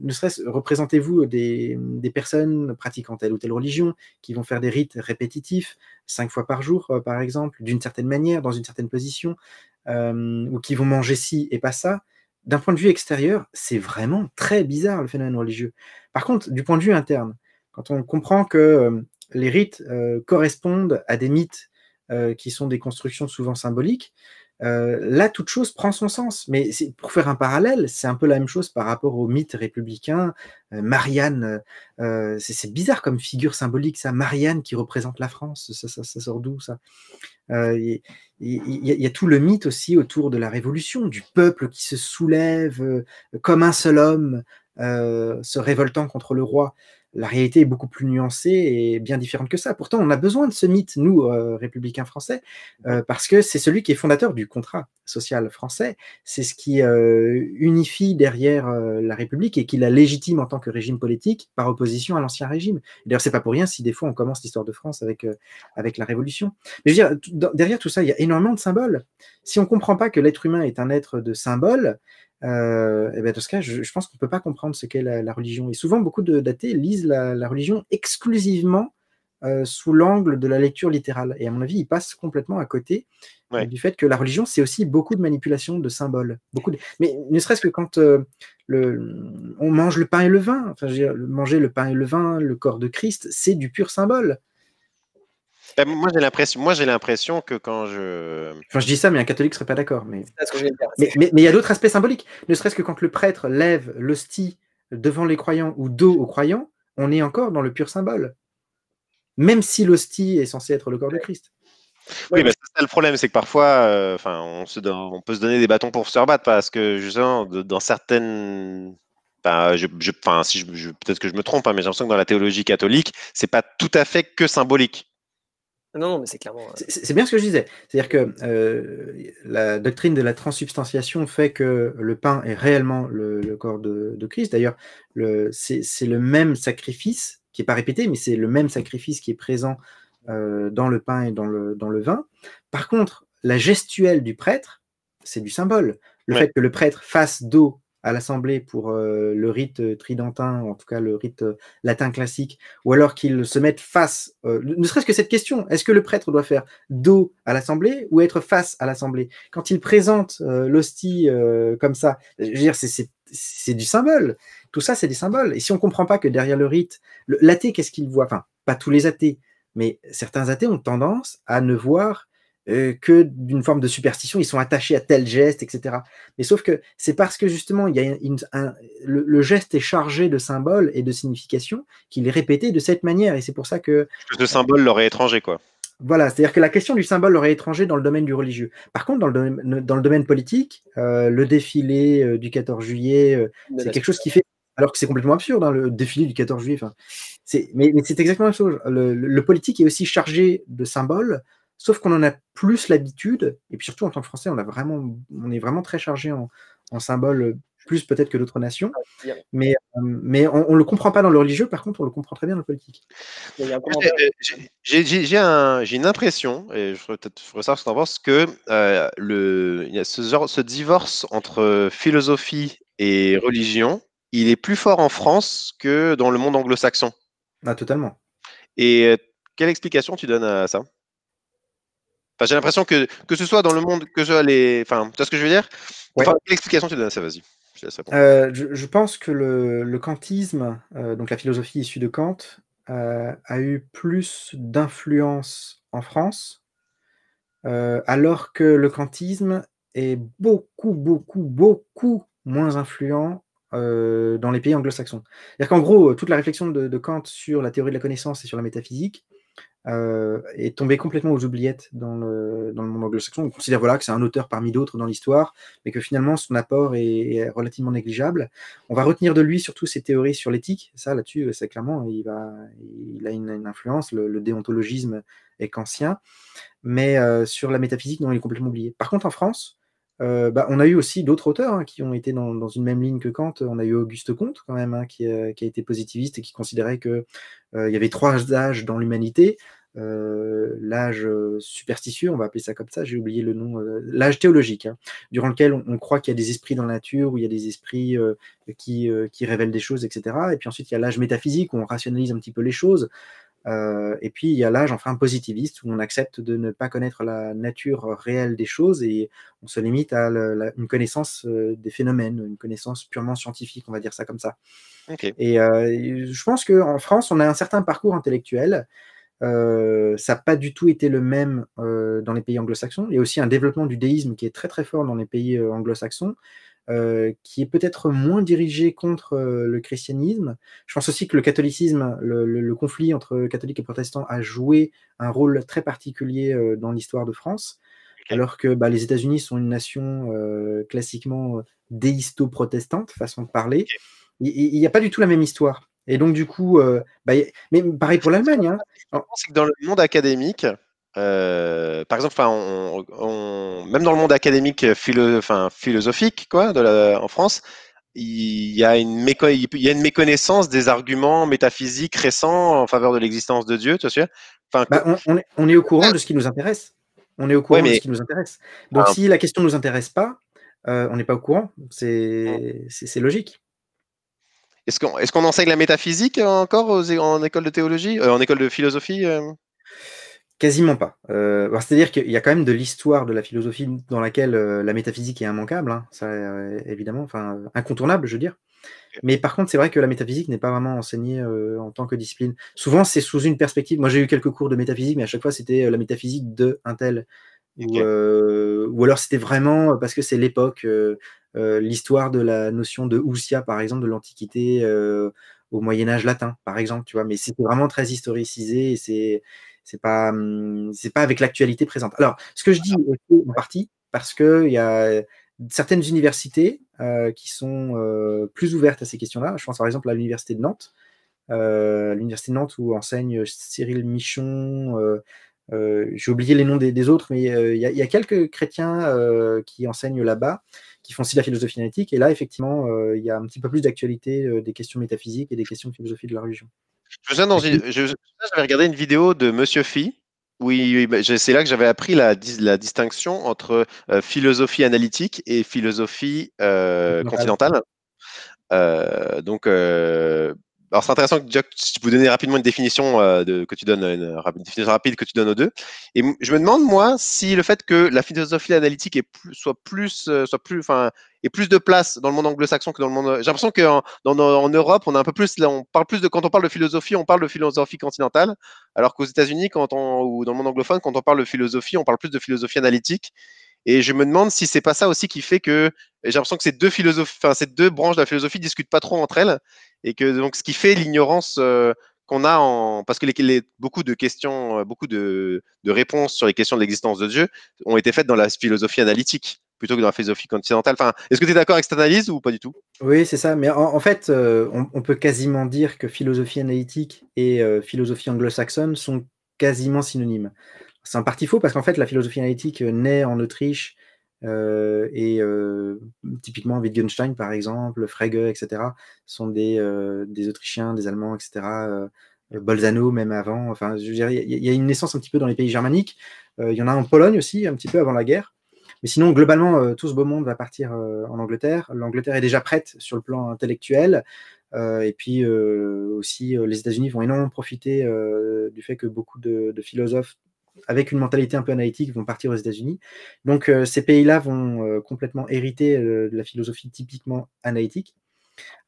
ne serait-ce, représentez-vous des, personnes pratiquant telle ou telle religion qui vont faire des rites répétitifs, cinq fois par jour, euh, par exemple, d'une certaine manière, dans une certaine position, ou qui vont manger ci et pas ça. D'un point de vue extérieur, c'est vraiment très bizarre le phénomène religieux. Par contre, du point de vue interne, quand on comprend que euh, les rites euh, correspondent à des mythes euh, qui sont des constructions souvent symboliques, là, toute chose prend son sens. Mais pour faire un parallèle, c'est un peu la même chose par rapport au mythe républicain. Marianne, c'est bizarre comme figure symbolique, ça. Marianne qui représente la France, ça, sort d'où ça Il y, a tout le mythe aussi autour de la Révolution, du peuple qui se soulève comme un seul homme, se révoltant contre le roi la réalité est beaucoup plus nuancée et bien différente que ça. Pourtant, on a besoin de ce mythe, nous, euh, républicains français, euh, parce que c'est celui qui est fondateur du contrat social français. C'est ce qui euh, unifie derrière la République et qui la légitime en tant que régime politique par opposition à l'ancien régime. D'ailleurs, c'est pas pour rien si des fois on commence l'histoire de France avec, avec la Révolution. Mais derrière tout ça, il y a énormément de symboles si on ne comprend pas que l'être humain est un être de symbole, euh, eh ben, dans ce cas, je, pense qu'on ne peut pas comprendre ce qu'est la, religion. Et souvent, beaucoup d'athées lisent la, religion exclusivement euh, sous l'angle de la lecture littérale. Et à mon avis, ils passent complètement à côté euh, du fait que la religion, c'est aussi beaucoup de manipulation de symboles. Beaucoup Mais ne serait-ce que quand le, on mange le pain et le vin, enfin, manger le pain et le vin, le corps de Christ, c'est du pur symbole. Ben, moi, j'ai l'impression, moi, j'ai l'impression que quand je. Enfin, je dis ça, mais un catholique serait pas d'accord. Mais... mais... il y a d'autres aspects symboliques. Ne serait-ce que quand le prêtre lève l'hostie devant les croyants ou dos aux croyants, on est encore dans le pur symbole. Même si l'hostie est censée être le corps de Christ. Oui, mais ben, c'est ça le problème, c'est que parfois, euh, enfin, on, peut se donner des bâtons pour se rebattre parce que justement, dans certaines, je, si peut-être que je me trompe, hein, mais j'ai l'impression que dans la théologie catholique, c'est pas tout à fait que symbolique. Non, non, mais c'est clairement. Euh, c'est bien ce que je disais. C'est-à-dire que euh, la doctrine de la transsubstantiation fait que le pain est réellement le, corps de, Christ. D'ailleurs, c'est le même sacrifice qui n'est pas répété, mais c'est le même sacrifice qui est présent euh, dans le pain et dans le, vin. Par contre, la gestuelle du prêtre, c'est du symbole. Le fait que le prêtre fasse dos à l'Assemblée pour euh, le rite euh, tridentin, en tout cas le rite euh, latin classique, ou alors qu'ils se mettent face, ne serait-ce que cette question, est-ce que le prêtre doit faire dos à l'Assemblée ou être face à l'Assemblée Quand il présente l'hostie comme ça, je veux dire, c'est du symbole. Tout ça, c'est des symboles. Et si on ne comprend pas que derrière le rite, l'athée, qu'est-ce qu'il voit Enfin, pas tous les athées, mais certains athées ont tendance à ne voir euh, que d'une forme de superstition, ils sont attachés à tel geste, etc. Mais sauf que c'est parce que justement, il y a le, geste est chargé de symboles et de significations qu'il est répété de cette manière. Et c'est pour ça que. Le symbole leur est étranger, quoi. Voilà, c'est-à-dire que la question du symbole leur est étranger dans le domaine du religieux. Par contre, dans le domaine, dans le domaine politique, euh, le défilé euh, du 14 juillet, c'est quelque chose qui fait. Alors que c'est complètement absurde, hein, le défilé du 14 juillet. Mais, c'est exactement la chose. le, politique est aussi chargé de symboles, Sauf qu'on en a plus l'habitude, et puis surtout en tant que Français, on, est vraiment très chargé en, symboles, euh, plus peut-être que d'autres nations. Euh, mais, on ne le comprend pas dans le religieux, par contre, on le comprend très bien dans le politique. J'ai une impression, et je voudrais savoir ce que tu en penses, que euh, ce, ce divorce entre philosophie et religion, il est plus fort en France que dans le monde anglo-saxon. Ah, totalement. Et quelle explication tu donnes à ça j'ai l'impression que, que ce soit dans le monde, que je soit les. Enfin, tu vois ce que je veux dire L'explication, enfin, Quelle donnes ça Vas-y. Euh, je, pense que le, le kantisme, euh, donc la philosophie issue de Kant, euh, a eu plus d'influence en France, alors que le kantisme est beaucoup, beaucoup, beaucoup moins influent dans les pays anglo-saxons. C'est-à-dire qu'en gros, toute la réflexion de, de, Kant sur la théorie de la connaissance et sur la métaphysique, euh, est tombé complètement aux oubliettes dans le, dans le monde anglo-saxon. On considère voilà, que c'est un auteur parmi d'autres dans l'histoire, mais que finalement son apport est, relativement négligeable. On va retenir de lui surtout ses théories sur l'éthique. Ça, là-dessus, euh, c'est clairement, il, va, il a une, influence. Le, déontologisme est qu'ancien, mais euh, sur la métaphysique, non, il est complètement oublié. Par contre, en France, euh, bah, on a eu aussi d'autres auteurs hein, qui ont été dans, une même ligne que Kant. On a eu Auguste Comte, quand même, hein, euh, qui, a été positiviste et qui considérait qu'il euh, y avait trois âges dans l'humanité. l'âge superstitieux, on va appeler ça comme ça, j'ai oublié le nom, l'âge théologique, hein, durant lequel on, croit qu'il y a des esprits dans la nature, où il y a des esprits qui, qui révèlent des choses, etc. Et puis ensuite, il y a l'âge métaphysique, où on rationalise un petit peu les choses. Euh, et puis il y a l'âge enfin positiviste où on accepte de ne pas connaître la nature réelle des choses et on se limite à une connaissance euh, des phénomènes, une connaissance purement scientifique, on va dire ça comme ça. Et euh, je pense qu'en France, on a un certain parcours intellectuel. ça n'a pas du tout été le même dans les pays anglo-saxons. Il y a aussi un développement du déisme qui est très très fort dans les pays anglo-saxons. Euh, qui est peut-être moins dirigé contre euh, le christianisme. Je pense aussi que le catholicisme, le, conflit entre catholiques et protestants a joué un rôle très particulier euh, dans l'histoire de France, alors que bah, les États-Unis sont une nation classiquement déisto-protestante, façon de parler. Il n'y a pas du tout la même histoire. Et donc, du coup, bah, mais pareil pour l'Allemagne. Hein. C'est que dans le monde académique, euh, par exemple, on, même dans le monde académique euh, philosophique, quoi, de la, en France, il y, a une il une méconnaissance des arguments métaphysiques récents en faveur de l'existence de Dieu, tu vois enfin, bah, on, est, au courant de ce qui nous intéresse. On est au courant de ce qui nous intéresse. Donc, ah. si la question ne nous intéresse pas, euh, on n'est pas au courant. C'est mm. logique. Est-ce qu'on est enseigne la métaphysique encore en école de théologie, en école de philosophie Quasiment pas. Euh, c'est-à-dire qu'il y a quand même de l'histoire de la philosophie dans laquelle euh, la métaphysique est immanquable, hein. ça euh, évidemment, enfin incontournable, je veux dire. Mais par contre, c'est vrai que la métaphysique n'est pas vraiment enseignée en tant que discipline. Souvent, c'est sous une perspective. Moi, j'ai eu quelques cours de métaphysique, mais à chaque fois, c'était la métaphysique de un tel. Ou, alors, c'était vraiment parce que c'est l'époque, l'histoire de la notion de Ousia, par exemple, de l'Antiquité au Moyen Âge latin, par exemple, tu vois. Mais c'était vraiment très historicisé et c'est c'est pas, hum, c'est pas avec l'actualité présente. Alors, ce que je dis en partie, parce qu'il y a certaines universités euh, qui sont euh, plus ouvertes à ces questions-là. Je pense par exemple à l'université de Nantes, euh, l'université de Nantes où enseigne Cyril Michon. J'ai oublié les noms des, autres, mais il y, y, a quelques chrétiens qui enseignent là-bas, qui font aussi la philosophie analytique. Et là, effectivement, il y a un petit peu plus d'actualité des questions métaphysiques et des questions de philosophie de la religion. Je, j'avais regardé une vidéo de Monsieur Phi. Oui, bah, c'est là que j'avais appris la, distinction entre euh, philosophie analytique et philosophie euh, continentale. Euh, donc, alors c'est intéressant que tu peux donner rapidement une définition euh, de, que tu donnes, une, définition rapide que tu donnes aux deux. Et je me demande moi si le fait que la philosophie analytique soit plus, euh, soit plus, enfin, ait plus de place dans le monde anglo-saxon que dans le monde. J'ai l'impression qu'en en, en, Europe, on a un peu plus, là, on parle plus de quand on parle de philosophie, on parle de philosophie continentale, alors qu'aux États-Unis, quand on ou dans le monde anglophone, quand on parle de philosophie, on parle plus de philosophie analytique. Et je me demande si c'est pas ça aussi qui fait que j'ai l'impression que ces deux ces deux branches de la philosophie discutent pas trop entre elles, et que donc ce qui fait l'ignorance euh, qu'on a en parce que beaucoup de questions, euh, beaucoup de, réponses sur les questions de l'existence de Dieu ont été faites dans la philosophie analytique plutôt que dans la philosophie continentale. Enfin, est-ce que tu es d'accord avec cette analyse ou pas du tout Oui, c'est ça. Mais en, fait, euh, on, peut quasiment dire que philosophie analytique et philosophie anglo-saxonne sont quasiment synonymes. C'est un parti faux parce qu'en fait, la philosophie analytique euh, naît en Autriche euh, et euh, typiquement Wittgenstein, par exemple, Frege, etc., sont des, des Autrichiens, des Allemands, etc., Bolzano même avant. Enfin, je dire, il y, a une naissance un petit peu dans les pays germaniques. Il y en a en Pologne aussi, un petit peu avant la guerre. Mais sinon, globalement, tout ce beau monde va partir en Angleterre. L'Angleterre est déjà prête sur le plan intellectuel. et puis aussi, les États-Unis vont énormément profiter du fait que beaucoup de, de philosophes avec une mentalité un peu analytique, vont partir aux États-Unis. Donc euh, ces pays-là vont euh, complètement hériter euh, de la philosophie typiquement analytique.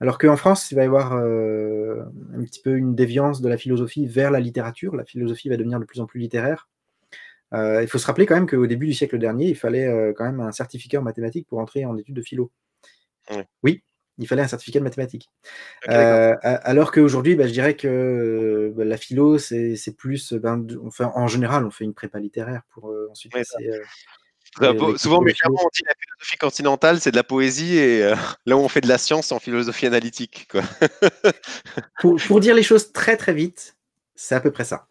Alors qu'en France, il va y avoir un petit peu une déviance de la philosophie vers la littérature. La philosophie va devenir de plus en plus littéraire. il faut se rappeler quand même qu'au début du siècle dernier, il fallait quand même un certificat en mathématiques pour entrer en études de philo. oui il fallait un certificat de mathématiques. Euh, alors qu'aujourd'hui, bah, je dirais que euh, bah, la philo, c'est plus. Euh, ben, enfin, en général, on fait une prépa littéraire pour ensuite souvent, mais la philosophie continentale, c'est de la poésie, et là où on fait de la science, en philosophie analytique. Quoi. pour, dire les choses très très vite, c'est à peu près ça.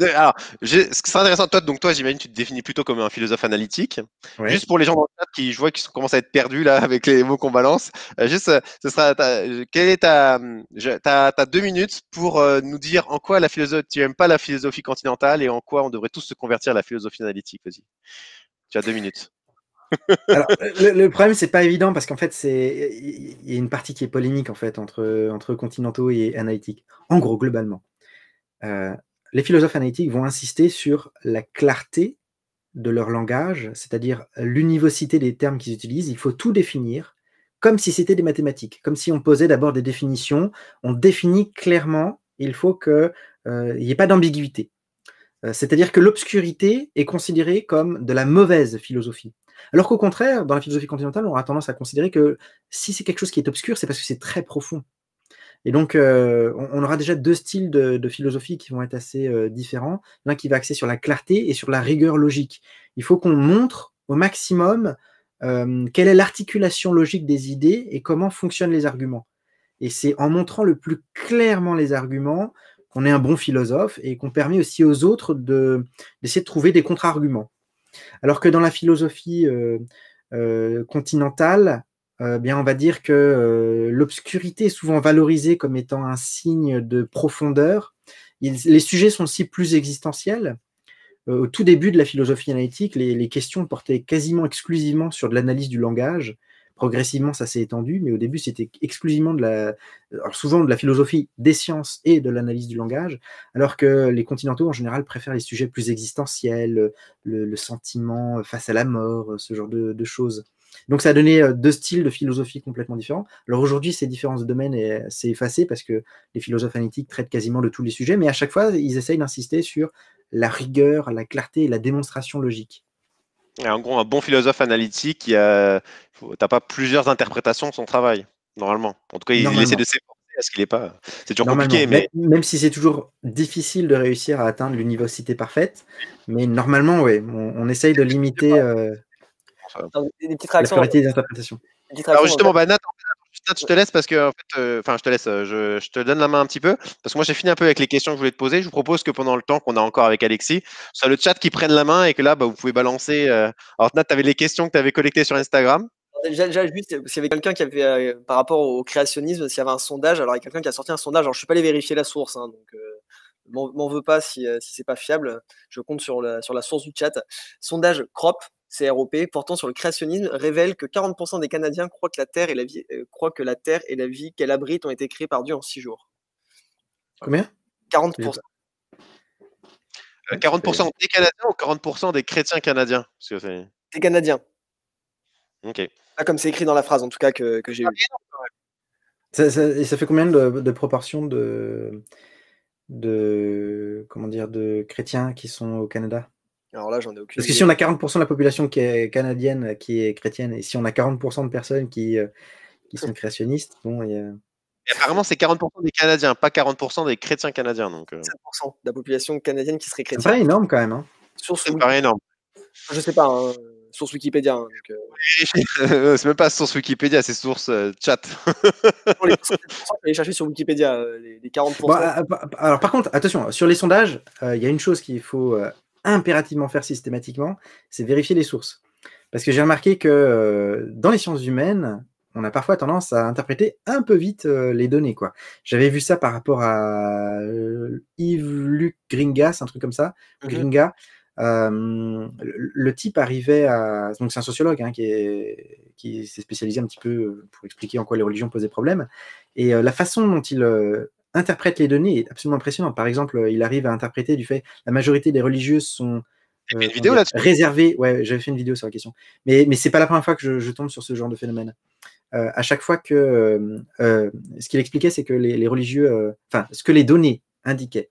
Alors, ce qui serait intéressant, toi, donc toi, j'imagine, tu te définis plutôt comme un philosophe analytique. Juste pour les gens dans le chat qui, je vois, qui commencent à être perdus là avec les mots qu'on balance. tu euh, juste, euh, ce sera, deux minutes pour euh, nous dire en quoi la philosophie, tu n'aimes pas la philosophie continentale et en quoi on devrait tous se convertir à la philosophie analytique. vas tu as deux minutes. le, problème, c'est pas évident parce qu'en fait, c'est il y a une partie qui est polémique en fait entre entre continentaux et analytiques. En gros, globalement les philosophes analytiques vont insister sur la clarté de leur langage, c'est-à-dire l'univocité des termes qu'ils utilisent. Il faut tout définir comme si c'était des mathématiques, comme si on posait d'abord des définitions. On définit clairement, il faut qu'il euh, n'y ait pas d'ambiguïté. Euh, c'est-à-dire que l'obscurité est considérée comme de la mauvaise philosophie. Alors qu'au contraire, dans la philosophie continentale, on aura tendance à considérer que si c'est quelque chose qui est obscur, c'est parce que c'est très profond. Et donc, euh, on, aura déjà deux styles de, philosophie qui vont être assez euh, différents. L'un qui va axer sur la clarté et sur la rigueur logique. Il faut qu'on montre au maximum euh, quelle est l'articulation logique des idées et comment fonctionnent les arguments. Et c'est en montrant le plus clairement les arguments qu'on est un bon philosophe et qu'on permet aussi aux autres d'essayer de, trouver des contre-arguments. Alors que dans la philosophie continentale, euh, bien, on va dire que euh, l'obscurité est souvent valorisée comme étant un signe de profondeur. les sujets sont aussi plus existentiels. Euh, au tout début de la philosophie analytique, les, questions portaient quasiment exclusivement sur de l'analyse du langage. Progressivement, ça s'est étendu, mais au début, c'était exclusivement de la, alors souvent de la philosophie des sciences et de l'analyse du langage, alors que les continentaux, en général, préfèrent les sujets plus existentiels, le, sentiment face à la mort, ce genre de choses. Donc ça a donné euh, deux styles de philosophie complètement différents. Alors aujourd'hui, ces différences de domaine s'est euh, effacés parce que les philosophes analytiques traitent quasiment de tous les sujets, mais à chaque fois, ils essayent d'insister sur la rigueur, la clarté et la démonstration logique. en gros, un bon philosophe analytique, tu n'as pas plusieurs interprétations de son travail, normalement. En tout cas, il, essaie de à ce qu'il n'est pas. C'est toujours compliqué. Mais... Même, si c'est toujours difficile de réussir à atteindre l'université parfaite, mais normalement, oui, on, essaye de limiter. Euh, des petites réactions. La Alors justement, euh, bah, Nat, je te laisse parce que, euh, enfin, je te laisse, je, te donne la main un petit peu parce que moi j'ai fini un peu avec les questions que je voulais te poser. Je vous propose que pendant le temps qu'on a encore avec Alexis, soit le chat qui prenne la main et que là, bah, vous pouvez balancer. Alors, Nat, tu avais les questions que tu avais collectées sur Instagram. Déjà, déjà, juste, s'il y avait quelqu'un qui avait, par rapport au créationnisme, s'il y avait un sondage, alors il y a quelqu'un qui a sorti un sondage, alors je ne suis pas allé vérifier la source, hein, donc m'en veux pas si, si c'est pas fiable, je compte sur sur la source du chat. Sondage crop, CROP portant sur le créationnisme révèle que 40% des Canadiens croient que la Terre et la vie, euh, que la Terre et la vie qu'elle abrite ont été créées par Dieu en six jours. Combien 40%. 40% euh, des Canadiens ou 40% des chrétiens canadiens Des Canadiens. Ok. Pas comme c'est écrit dans la phrase, en tout cas, que, j'ai eu. Ah, ça, fait combien de, de proportions de, de, comment dire, de chrétiens qui sont au Canada alors là, j'en ai aucune. Parce que si on a 40% de la population qui est canadienne, qui est chrétienne, et si on a 40% de personnes qui, euh, sont hum. créationnistes, bon, il y a... apparemment, c'est 40% des Canadiens, pas 40% des chrétiens canadiens. Donc, euh. de la population canadienne qui serait chrétienne. C'est énorme quand même. Hein. C'est énorme. Je sais pas, hein. source Wikipédia. Hein, euh. c'est même pas source Wikipédia, c'est source chat. Pour aller chercher sur Wikipédia, les, 40%. Bah, alors par contre, attention, sur les sondages, il y a une chose qu'il faut impérativement faire systématiquement, c'est vérifier les sources. Parce que j'ai remarqué que euh, dans les sciences humaines, on a parfois tendance à interpréter un peu vite euh, les données. quoi. J'avais vu ça par rapport à euh, Yves-Luc Gringas, un truc comme ça, mhm. le type arrivait à. Donc, c'est un sociologue hein, qui, s'est spécialisé un petit peu pour expliquer en quoi les religions posaient problème. Et la façon dont il interprète les données est absolument impressionnant. Par exemple, euh, il arrive à interpréter du fait que la majorité des religieuses sont réservés... Euh, réservées. Ouais, j'avais fait une vidéo sur la question. Mais, mais c'est pas la première fois que je, tombe sur ce genre de phénomène. Euh, à chaque fois que. ce qu'il expliquait, c'est que les, les religieux. Enfin, ce que les données indiquaient,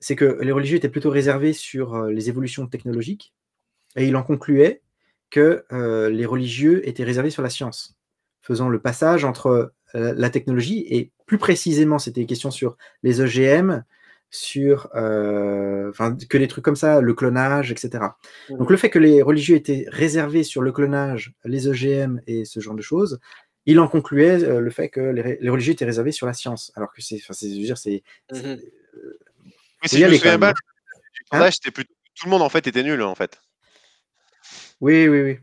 c'est que les religieux étaient plutôt réservés sur les évolutions technologiques. Et il en concluait que les religieux étaient réservés sur la science, faisant le passage entre euh, la technologie et plus précisément, c'était une question sur les OGM, e sur euh, que des trucs comme ça, le clonage, etc. Mm. Donc le fait que les religieux étaient réservés sur le clonage, les OGM e et ce genre de choses, il en concluait euh, le fait que les, religieux étaient réservés sur la science, alors que c'est, c'est, dire, c'est. Mm-hmm. je tout le monde en fait était nul en fait. Oui, oui, oui.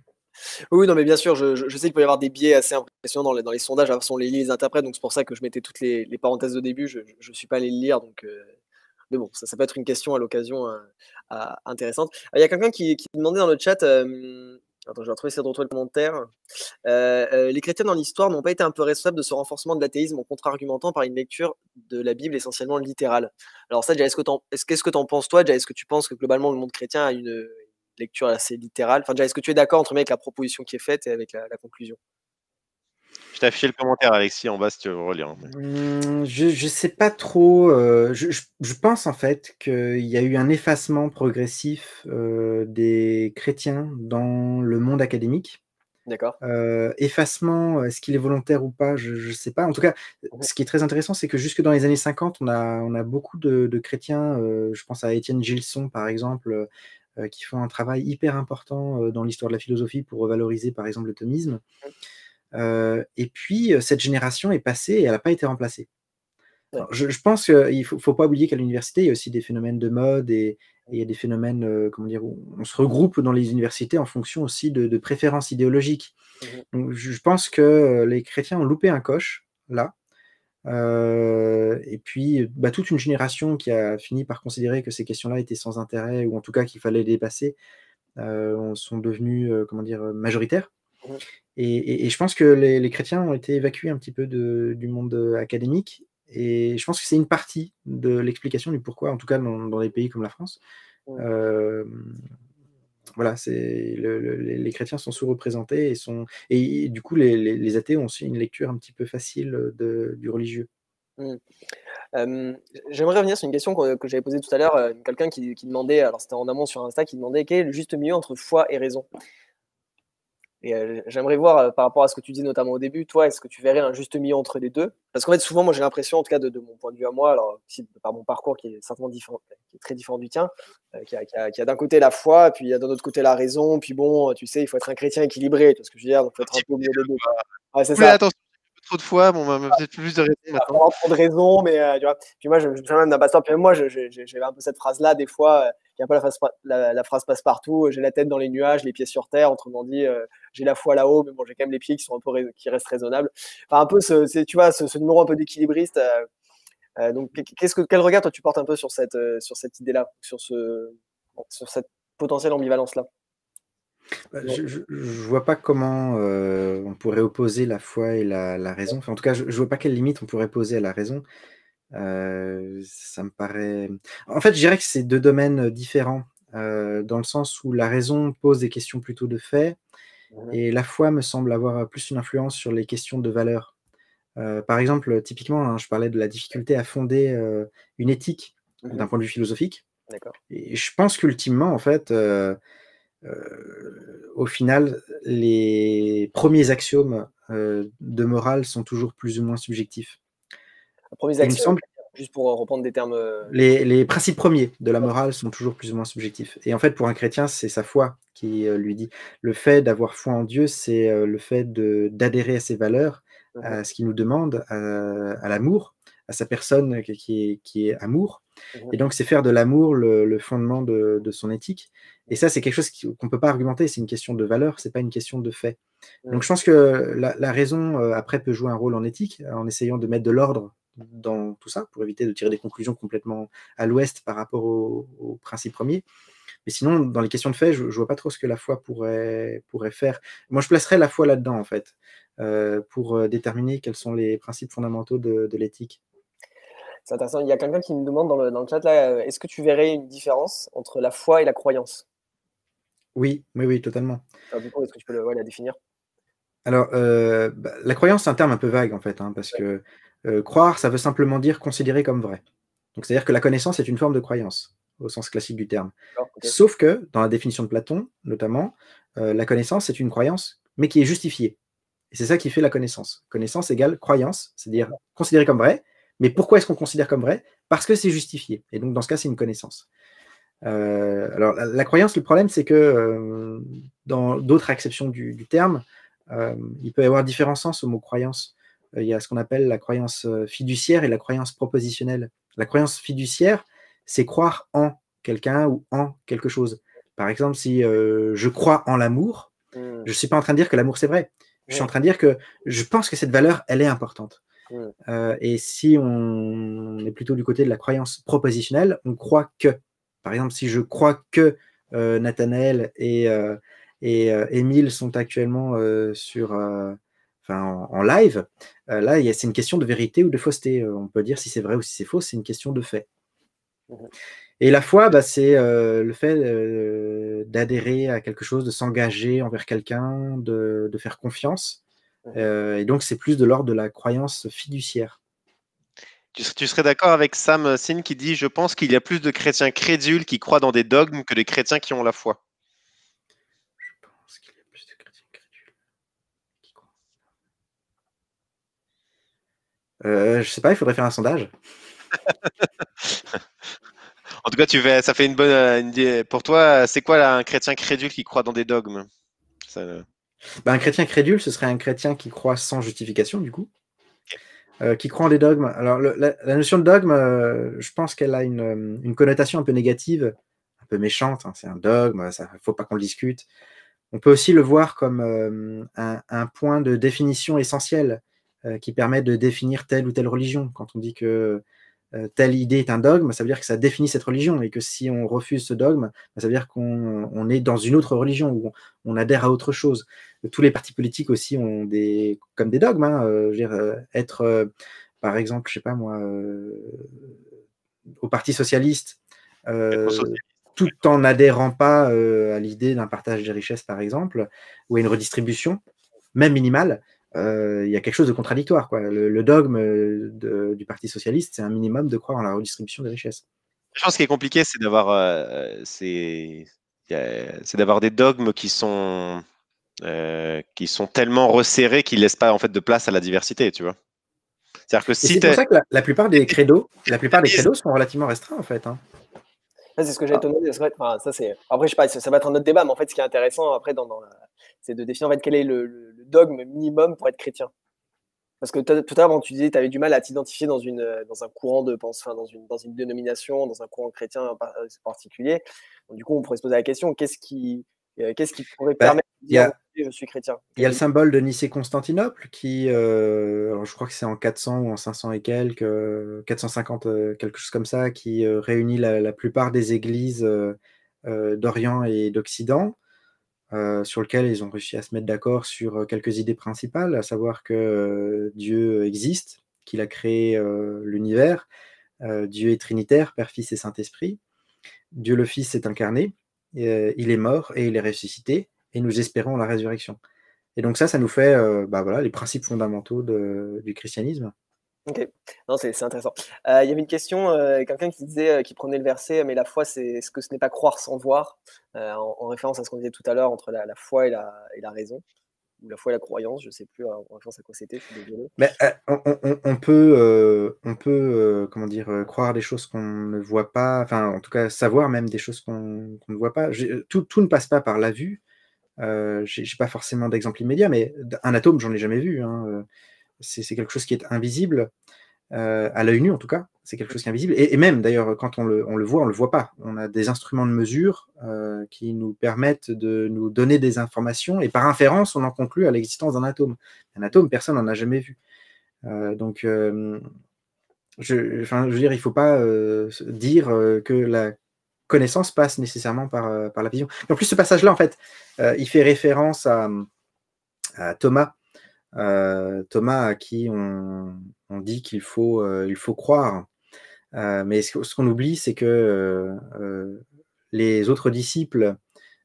Oui, non, mais bien sûr, je, sais qu'il peut y avoir des biais assez impressionnants dans les, sondages, à façon les lit les interprètes, donc c'est pour ça que je mettais toutes les, parenthèses au début, je ne suis pas allé le lire, donc. Euh, mais bon, ça, peut être une question à l'occasion euh, intéressante. Il y a quelqu'un qui, demandait dans le chat Attends, je vais retrouver, de retrouver le commentaire. Euh, les chrétiens dans l'histoire n'ont pas été un peu responsables de ce renforcement de l'athéisme en contre-argumentant par une lecture de la Bible essentiellement littérale. Alors ça, déjà, quest ce que tu en, que en penses toi Déjà, est-ce que tu penses que globalement le monde chrétien a une, lecture assez littérale. Enfin, est-ce que tu es d'accord entre avec la proposition qui est faite et avec la, conclusion je t'ai affiché le commentaire, Alexis, en bas, si tu veux relire. Hmm, je ne sais pas trop. Euh, je, pense en fait qu'il y a eu un effacement progressif euh, des chrétiens dans le monde académique. D'accord. Euh, effacement, est-ce qu'il est volontaire ou pas Je ne sais pas. En tout cas, mhm. ce qui est très intéressant, c'est que jusque dans les années 50, on a, beaucoup de, de chrétiens. je pense à Étienne Gilson, par exemple, euh, qui font un travail hyper important euh, dans l'histoire de la philosophie pour revaloriser par exemple le thomisme. Euh, et puis, cette génération est passée et elle n'a pas été remplacée. je, pense qu'il ne faut, pas oublier qu'à l'université, il y a aussi des phénomènes de mode et, il y a des phénomènes comment dire, où on se regroupe dans les universités en fonction aussi de, préférences idéologiques. Mmh je pense que les chrétiens ont loupé un coche là, euh, et puis, bah, toute une génération qui a fini par considérer que ces questions-là étaient sans intérêt, ou en tout cas qu'il fallait les dépasser, euh, sont devenues euh, comment dire, majoritaires. Et, je pense que les, chrétiens ont été évacués un petit peu du monde académique. Et je pense que c'est une partie de l'explication du pourquoi, en tout cas dans, des pays comme la France. Voilà, c'est les chrétiens sont sous-représentés et sont et du coup les, athées ont aussi une lecture un petit peu facile euh, du religieux. Mmh. J'aimerais revenir sur une question que, j'avais posée tout à l'heure, euh, quelqu'un qui, qui, demandait, alors c'était en amont sur Insta, qui demandait quel est le juste milieu entre foi et raison. Et euh, j'aimerais voir euh, par rapport à ce que tu dis notamment au début, toi, est-ce que tu verrais un juste milieu entre les deux Parce qu'en fait, souvent, moi, j'ai l'impression, en tout cas, de, mon point de vue à moi, alors par mon parcours qui est certainement différent, qui est très différent du tien, euh, qu'il y a, d'un côté la foi, puis il y a d'un autre côté la raison, puis bon, tu sais, il faut être un chrétien équilibré, tu vois ce que je veux dire, donc faut être un peu au milieu des deux. c'est ça trop de fois, bon, on bah, va peut-être plus de raisons ah, Trop de mais euh, tu vois. Puis moi, je, me souviens même d'un passeport. Puis moi, j'avais un peu cette phrase-là, des fois, euh, il n'y a pas la, phrase, la, phrase passe partout. J'ai la tête dans les nuages, les pieds sur terre. Autrement dit, euh, j'ai la foi là-haut, mais bon, j'ai quand même les pieds qui sont un peu qui restent raisonnables. Enfin, un peu ce, tu vois, ce, numéro un peu d'équilibriste. donc, qu'est-ce que quel regard toi tu portes un peu sur cette sur cette idée-là, sur ce sur cette potentielle ambivalence là? Bah, je ne vois pas comment euh, on pourrait opposer la foi et la, raison. en tout cas, je ne vois pas quelle limite on pourrait poser à la raison. Euh, ça me paraît. En fait, je dirais que c'est deux domaines euh, différents, dans le sens où la raison pose des questions plutôt de fait, et la foi me semble avoir plus une influence sur les questions de valeur. par exemple, typiquement, hein, je parlais de la difficulté à fonder une éthique mmh d'un point de vue philosophique. Et je pense qu'ultimement, en fait, euh, au final, les premiers axiomes euh, de morale sont toujours plus ou moins subjectifs. Les principes premiers de la morale sont toujours plus ou moins subjectifs. Et en fait, pour un chrétien, c'est sa foi qui euh, lui dit. Le fait d'avoir foi en Dieu, c'est le fait d'adhérer à ses valeurs, à mhm. ce qu'il nous demande, à, l'amour, à sa personne qui est, amour. Mhm. Et donc, c'est faire de l'amour le, fondement de son éthique. Et ça, c'est quelque chose qu'on ne peut pas argumenter. C'est une question de valeur, ce n'est pas une question de fait. Donc, je pense que la, raison, euh, après, peut jouer un rôle en éthique, hein, en essayant de mettre de l'ordre dans tout ça, pour éviter de tirer des conclusions complètement à l'ouest par rapport aux principes premiers. Mais sinon, dans les questions de fait, je ne vois pas trop ce que la foi pourrait, pourrait faire. Moi, je placerais la foi là-dedans, en fait, euh, pour euh, déterminer quels sont les principes fondamentaux de, l'éthique. C'est intéressant. Il y a quelqu'un qui me demande dans le, dans le chat, là, est-ce que tu verrais une différence entre la foi et la croyance oui, oui, oui, totalement. Alors, est-ce que tu peux la définir Alors, euh, bah, la croyance, c'est un terme un peu vague, en fait, hein, parce que euh, croire, ça veut simplement dire considérer comme vrai. Donc, c'est-à-dire que la connaissance est une forme de croyance, au sens classique du terme. Sauf que, dans la définition de Platon, notamment, euh, la connaissance, c'est une croyance, mais qui est justifiée. Et c'est ça qui fait la connaissance. Connaissance égale croyance, c'est-à-dire considérée comme vrai. Mais pourquoi est-ce qu'on considère comme vrai Parce que c'est justifié. Et donc, dans ce cas, c'est une connaissance. Euh, alors, la, croyance, le problème, c'est que euh, dans d'autres acceptions du, terme, euh, il peut y avoir différents sens au mot croyance. il y a ce qu'on appelle la croyance fiduciaire et la croyance propositionnelle. La croyance fiduciaire, c'est croire en quelqu'un ou en quelque chose. Par exemple, si je crois en l'amour, hmm. je ne suis pas en train de dire que l'amour c'est vrai. Je suis en train de dire que je pense que cette valeur, elle est importante. Hmm. et si on est plutôt du côté de la croyance propositionnelle, on croit que par exemple, si je crois que euh, Nathanaël et, Emile euh, euh, sont actuellement euh, sur, en, live, là, c'est une question de vérité ou de fausseté. on peut dire si c'est vrai ou si c'est faux, c'est une question de fait. Mhm. Et la foi, bah, c'est le fait d'adhérer à quelque chose, de s'engager envers quelqu'un, de, faire confiance. Mhm. et donc, c'est plus de l'ordre de la croyance fiduciaire. Tu, serais d'accord avec Sam Sin qui dit Je pense qu'il y a plus de chrétiens crédules qui croient dans des dogmes que des chrétiens qui ont la foi. Je pense qu'il y a plus de chrétiens crédules qui croient. Euh, je sais pas, il faudrait faire un sondage. en tout cas, tu ça fait une bonne. idée. pour toi, c'est quoi un chrétien crédule qui croit dans des dogmes euh. bah, Un chrétien crédule, ce serait un chrétien qui croit sans justification, du coup. Euh, qui croient en des dogmes. Alors, la, notion de dogme, euh, je pense qu'elle a euh, une, connotation un peu négative, un peu méchante. Hein, c'est un dogme, il ne faut pas qu'on le discute. On peut aussi le voir comme un, un, point de définition essentiel qui permet de définir telle ou telle religion. Quand on dit que euh, telle idée est un dogme, ça veut dire que ça définit cette religion, et que si on refuse ce dogme, bah, ça veut dire qu'on est dans une autre religion, ou on, adhère à autre chose. Tous les partis politiques aussi ont des, comme des dogmes, hein, euh, euh, être, par exemple, je sais pas moi, au Parti socialiste, tout en n'adhérant pas à l'idée d'un partage des richesses, par exemple, ou à une redistribution, même minimale, euh, il y a quelque chose de contradictoire. Quoi. Le, dogme euh, du Parti socialiste, c'est un minimum de croire en la redistribution des richesses. Je pense que ce qui est compliqué, c'est d'avoir, euh, c'est, d'avoir des dogmes qui sont, qui sont tellement resserrés qu'ils laissent pas en fait de place à la diversité, tu vois. cest pour ça que la, plupart des credos, la plupart des credos sont relativement restreints en fait. Hein. c'est ce que j'ai étonné. ça Après, je sais pas, ça, va être un autre débat, mais en fait, ce qui est intéressant après, dans, c'est de définir en fait quel est le dogme minimum pour être chrétien Parce que tout à l'heure, tu disais, tu avais du mal à t'identifier dans, une, euh, dans un courant de pensée dans, une, dans une dénomination, dans un courant chrétien euh, particulier. du coup, on pourrait se poser la question qu'est-ce qui, euh, qui pourrait bah, permettre de dire je suis chrétien Il y a le symbole de Nicée-Constantinople qui, je crois que c'est en 400 ou en 500 et quelques, 450, quelque chose comme ça, qui réunit la, plupart des églises d'Orient et d'Occident. Euh, sur lequel ils ont réussi à se mettre d'accord sur euh, quelques idées principales, à savoir que euh, Dieu existe, qu'il a créé l'univers, Dieu est trinitaire, Père, Fils et Saint-Esprit, Dieu le Fils s'est incarné, il est mort et il est ressuscité, et nous espérons la résurrection. Et donc ça, ça nous fait bah voilà, les principes fondamentaux du christianisme. Ok, non, c'est, intéressant. Euh, il y avait une question, euh, quelqu'un qui disait, euh, qui prenait le verset, mais la foi, c'est ce que ce n'est pas croire sans voir, en, référence à ce qu'on disait tout à l'heure entre la, foi et la, raison, ou la foi et la croyance, je ne sais plus en référence à quoi c'était. Mais on, peut, on peut comment dire, croire des choses qu'on ne voit pas, enfin, en tout cas, savoir même des choses qu'on, ne voit pas. Tout, tout, ne passe pas par la vue. Je n'ai pas forcément d'exemple immédiat, mais un atome, j'en ai jamais vu. Hein, c'est quelque chose qui est invisible, euh, à l'œil nu en tout cas, c'est quelque chose qui est invisible. Et, même d'ailleurs, quand on le, voit, on ne le voit pas. On a des instruments de mesure euh, qui nous permettent de nous donner des informations et par inférence, on en conclut à l'existence d'un atome. Un atome, personne n'en a jamais vu. Euh, donc, je, veux dire, il ne faut pas dire que la connaissance passe nécessairement par, la vision. en plus, ce passage-là, en fait, il fait référence à Thomas euh, Thomas à qui on, dit qu'il faut, euh, il faut croire. Euh, mais ce, qu'on oublie, c'est que les autres disciples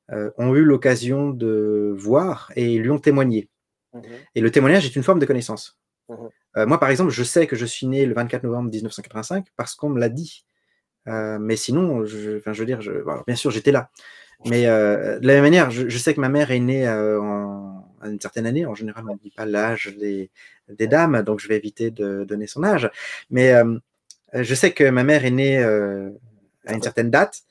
ont eu l'occasion de voir et ils lui ont témoigné. Mhm. Et le témoignage est une forme de connaissance. Mhm. moi, par exemple, je sais que je suis né le 24 novembre 1985 parce qu'on me l'a dit. mais sinon, je, enfin, je veux dire, bien sûr, j'étais là. Mais de la même manière, je, sais que ma mère est née en une certaine année. En général, on ne dit pas l'âge des, dames, donc je vais éviter de donner son âge. Mais euh, je sais que ma mère est née euh, à une certaine date,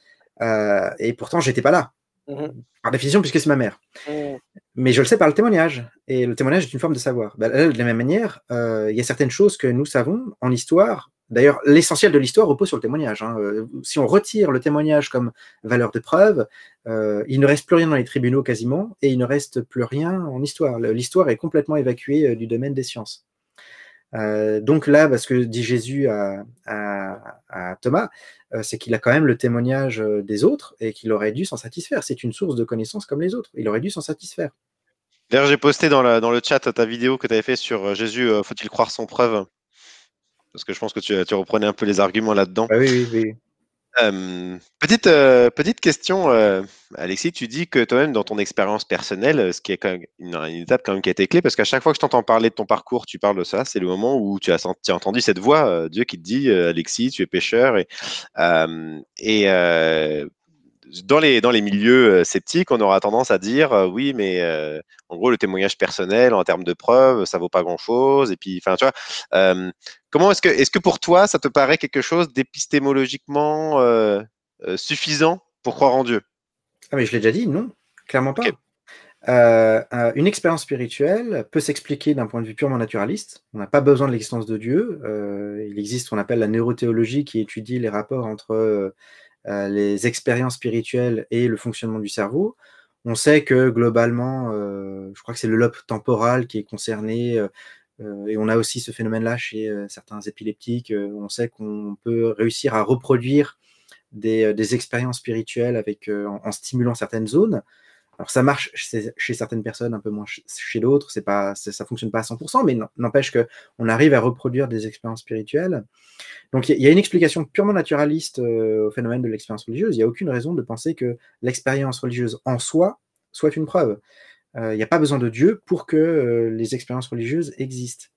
euh, et pourtant, je j'étais pas là. Mm-hmm. Par définition, puisque c'est ma mère. Mm. Mais je le sais par le témoignage. Et le témoignage est une forme de savoir. Bah, de la même manière, il y a certaines choses que nous savons en histoire D'ailleurs, l'essentiel de l'histoire repose sur le témoignage. Hein. Euh, si on retire le témoignage comme valeur de preuve, euh, il ne reste plus rien dans les tribunaux quasiment, et il ne reste plus rien en histoire. L'histoire est complètement évacuée euh, du domaine des sciences. donc là, parce bah, que dit Jésus à, Thomas, c'est qu'il a quand même le témoignage des autres et qu'il aurait dû s'en satisfaire. C'est une source de connaissances comme les autres. Il aurait dû s'en satisfaire. D'ailleurs, j'ai posté dans, le chat ta vidéo que tu avais fait sur Jésus, faut-il croire sans preuve parce que je pense que tu, tu reprenais un peu les arguments là-dedans. Ah oui, oui, oui. Euh, euh, petite, question, euh, Alexis, tu dis que toi-même, dans ton expérience personnelle, ce qui est quand même une, étape quand même qui a été clé, parce qu'à chaque fois que je t'entends parler de ton parcours, tu parles de ça, c'est le moment où tu as, entendu cette voix, Dieu qui te dit, Alexis, tu es pécheur. et dans les, dans les milieux euh, sceptiques, on aura tendance à dire euh, oui, mais euh, en gros, le témoignage personnel en termes de preuves, ça vaut pas grand-chose. Et puis, enfin, tu comment est-ce que, est-ce que pour toi, ça te paraît quelque chose d'épistémologiquement suffisant pour croire en Dieu Ah, mais je l'ai déjà dit, non, clairement pas. une expérience spirituelle peut s'expliquer d'un point de vue purement naturaliste. On n'a pas besoin de l'existence de Dieu. il existe ce qu'on appelle la neurothéologie qui étudie les rapports entre euh, les expériences spirituelles et le fonctionnement du cerveau. On sait que globalement, euh, je crois que c'est le lobe temporal qui est concerné, euh, et on a aussi ce phénomène-là chez certains épileptiques. on sait qu'on peut réussir à reproduire des, expériences spirituelles en, stimulant certaines zones. Alors ça marche chez, certaines personnes, un peu moins chez d'autres, c'est pas, ça fonctionne pas à 100%, mais n'empêche qu'on arrive à reproduire des expériences spirituelles. Donc il y, a une explication purement naturaliste euh, au phénomène de l'expérience religieuse. Il n'y a aucune raison de penser que l'expérience religieuse en soi soit une preuve. Euh, il n'y a pas besoin de Dieu pour que euh, les expériences religieuses existent.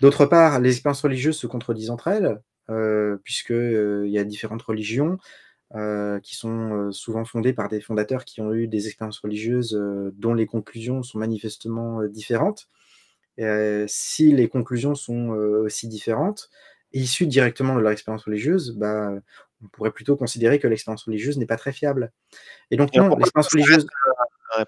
D'autre part, les expériences religieuses se contredisent entre elles, puisqu'il y a différentes religions. Euh, qui sont euh, souvent fondées par des fondateurs qui ont eu des expériences religieuses euh, dont les conclusions sont manifestement différentes. si les conclusions sont aussi différentes, issues directement de leur expérience religieuse, bah, on pourrait plutôt considérer que l'expérience religieuse n'est pas très fiable. Et donc, non, l'expérience religieuse.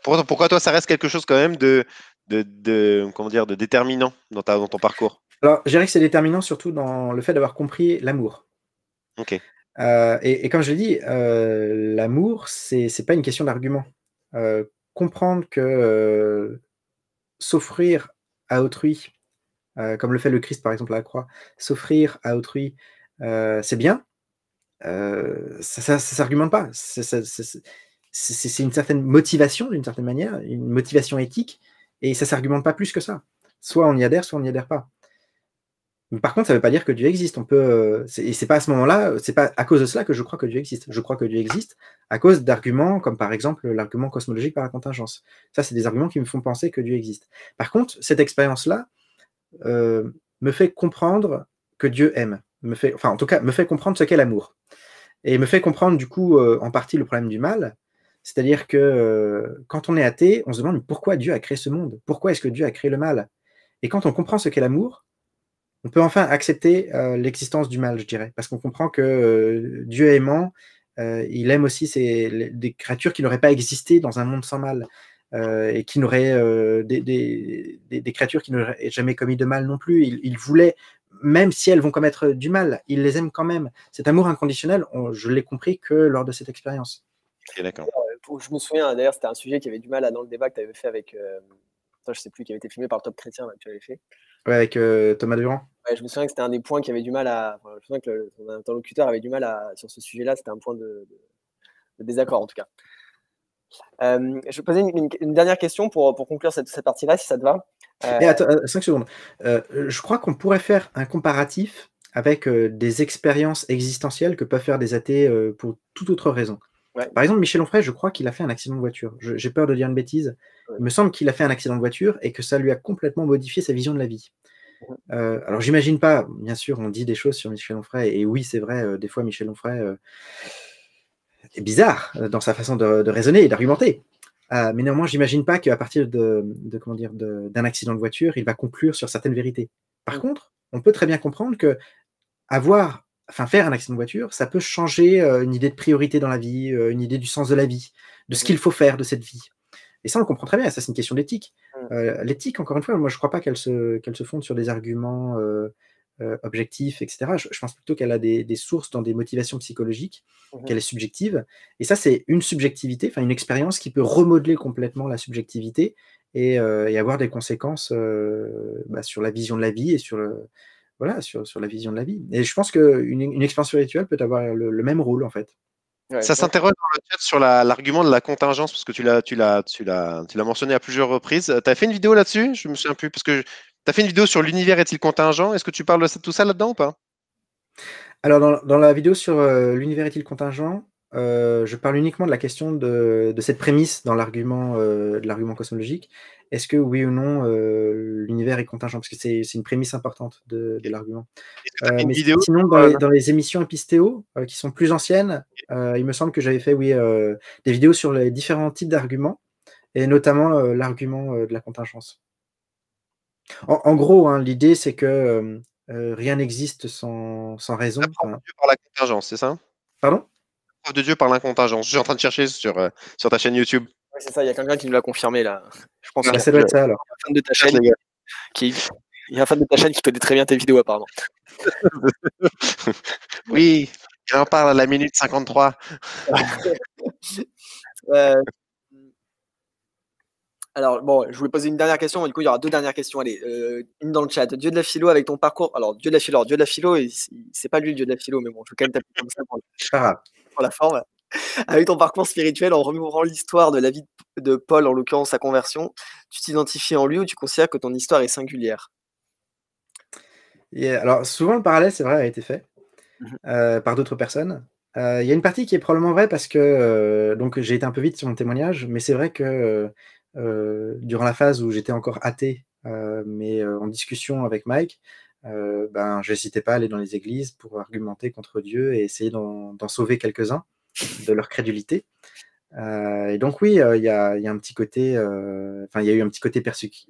pourquoi, toi, ça reste quelque chose quand même de, de, comment dire, de déterminant dans, dans ton parcours Alors, je dirais que c'est déterminant surtout dans le fait d'avoir compris l'amour. Ok. Euh, et, et, comme je l'ai dit, euh, l'amour, c'est n'est pas une question d'argument. Euh, comprendre que s'offrir à autrui, comme le fait le Christ par exemple à la croix, s'offrir à autrui, c'est bien, ça ne s'argumente pas. C'est une certaine motivation, d'une certaine manière, une motivation éthique, et ça ne s'argumente pas plus que ça. Soit on y adhère, soit on n'y adhère pas par contre, ça ne veut pas dire que Dieu existe. On peut, euh, et c'est pas à ce moment-là, c'est pas à cause de cela que je crois que Dieu existe. Je crois que Dieu existe à cause d'arguments comme par exemple l'argument cosmologique par la contingence. Ça, c'est des arguments qui me font penser que Dieu existe. Par contre, cette expérience-là euh, me fait comprendre que Dieu aime. Me fait, enfin, en tout cas, me fait comprendre ce qu'est l'amour. Et me fait comprendre, du coup, euh, en partie le problème du mal. C'est-à-dire que quand on est athée, on se demande pourquoi Dieu a créé ce monde Pourquoi est-ce que Dieu a créé le mal Et quand on comprend ce qu'est l'amour, on peut enfin accepter euh, l'existence du mal, je dirais, parce qu'on comprend que euh, Dieu aimant, euh, il aime aussi ces, des créatures qui n'auraient pas existé dans un monde sans mal, et qui n'auraient des, créatures qui n'auraient jamais commis de mal non plus. Il, voulait, même si elles vont commettre du mal, il les aime quand même. Cet amour inconditionnel, je l'ai compris que lors de cette expérience. Je me souviens, d'ailleurs, c'était un sujet qui avait du mal à dans le débat que tu avais fait avec. Je je sais plus, qui avait été filmé par le Top Chrétien, tu avais fait avec euh, Thomas Durand. je me souviens que c'était un des points qui avait du mal à. je me souviens que interlocuteur avait du mal à, sur ce sujet-là. C'était un point de, désaccord en tout cas. Euh, je vais une, une, dernière question pour, conclure cette, partie-là, si ça te va. Euh, eh, cinq attends, 5 secondes. je crois qu'on pourrait faire un comparatif avec des expériences existentielles que peuvent faire des athées pour toute autre raison. Par exemple, Michel Onfray, je crois qu'il a fait un accident de voiture. J'ai peur de dire une bêtise. Il me semble qu'il a fait un accident de voiture et que ça lui a complètement modifié sa vision de la vie. Euh, alors, j'imagine pas, bien sûr, on dit des choses sur Michel Onfray, et oui, c'est vrai, euh, des fois, Michel Onfray euh, est bizarre dans sa façon de, raisonner et d'argumenter. mais néanmoins, j'imagine pas qu'à partir de comment dire d'un accident de voiture, il va conclure sur certaines vérités. Par contre, on peut très bien comprendre que avoir enfin faire un accident de voiture, ça peut changer euh, une idée de priorité dans la vie, euh, une idée du sens de la vie, de ce mmh. qu'il faut faire de cette vie. Et ça, on le comprend très bien, ça c'est une question d'éthique. Mmh. Euh, l'éthique, encore une fois, moi je ne crois pas qu'elle se, qu'elle se fonde sur des arguments objectifs, etc. Je, pense plutôt qu'elle a des, sources dans des motivations psychologiques, mmh. qu'elle est subjective. Et ça, c'est une subjectivité, enfin une expérience qui peut remodeler complètement la subjectivité et, avoir des conséquences bah, sur la vision de la vie et sur le, voilà, sur, la vision de la vie. Et je pense qu'une une expérience spirituelle peut avoir le, même rôle, en fait. ça s'interroge sur l'argument de la contingence, parce que tu l'as, tu tu tu mentionné à plusieurs reprises. Euh, tu as fait une vidéo là-dessus Je me souviens plus, parce que tu as fait une vidéo sur l'univers est-il contingent Est-ce que tu parles de tout ça là-dedans ou pas Alors, dans, la vidéo sur euh, l'univers est-il contingent, euh, je parle uniquement de la question de, cette prémisse dans l'argument, l'argument cosmologique, est-ce que oui ou non euh, l'univers est contingent Parce que c'est une prémisse importante de, l'argument. Euh, sinon, dans les, émissions épistéo, euh, qui sont plus anciennes, il me semble que j'avais fait oui, des vidéos sur les différents types d'arguments, et notamment l'argument de la contingence. En, gros, hein, l'idée, c'est que rien n'existe sans, raison. de Dieu par la contingence, c'est ça Pardon de Dieu par l'incontingence. Je suis en train de chercher sur, sur ta chaîne YouTube c'est ça, il y a quelqu'un qui nous l'a confirmé là. Je pense ah, que Un fan de ta chaîne qui... Il y a un fan de ta chaîne qui connaît très bien tes vidéos apparemment. oui, il en parle à la minute 53. Alors, bon, je voulais poser une dernière question, du coup, il y aura deux dernières questions. Allez, euh, une dans le chat. Dieu de la philo avec ton parcours. Alors, Dieu de la philo, Dieu de la philo, c'est pas lui le Dieu de la philo, mais bon, je veux quand même taper comme ça pour ah. la forme. avec ton parcours spirituel, en remémorant l'histoire de la vie de Paul, en l'occurrence sa conversion, tu t'identifies en lui ou tu considères que ton histoire est singulière Alors, souvent, le parallèle, c'est vrai, a été fait mmh euh, par d'autres personnes. Euh, il y a une partie qui est probablement vraie parce que euh, donc j'ai été un peu vite sur mon témoignage, mais c'est vrai que durant la phase où j'étais encore athée, mais en discussion avec Mike, ben, je n'hésitais pas à aller dans les églises pour argumenter contre Dieu et essayer d'en sauver quelques-uns de leur crédulité. Euh, et donc oui, euh, il y, a, un petit côté, euh, enfin il y a eu un petit côté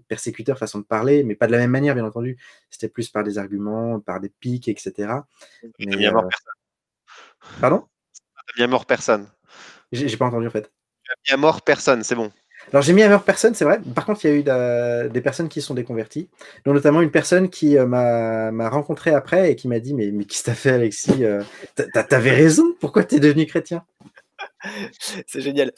persécuteur façon de parler, mais pas de la même manière bien entendu. C'était plus par des arguments, par des pics, etc. Mais, n'y a mort personne. Pardon il a mort personne. J'ai pas entendu en fait. Il mort personne, c'est bon. Alors j'ai mis à meilleure personne, c'est vrai. Par contre, il y a eu euh, des personnes qui sont déconverties, dont notamment une personne qui euh, m'a rencontré après et qui m'a dit Mais, qu'est-ce que t'as fait, Alexis euh? T'avais raison, pourquoi t'es devenu chrétien C'est génial.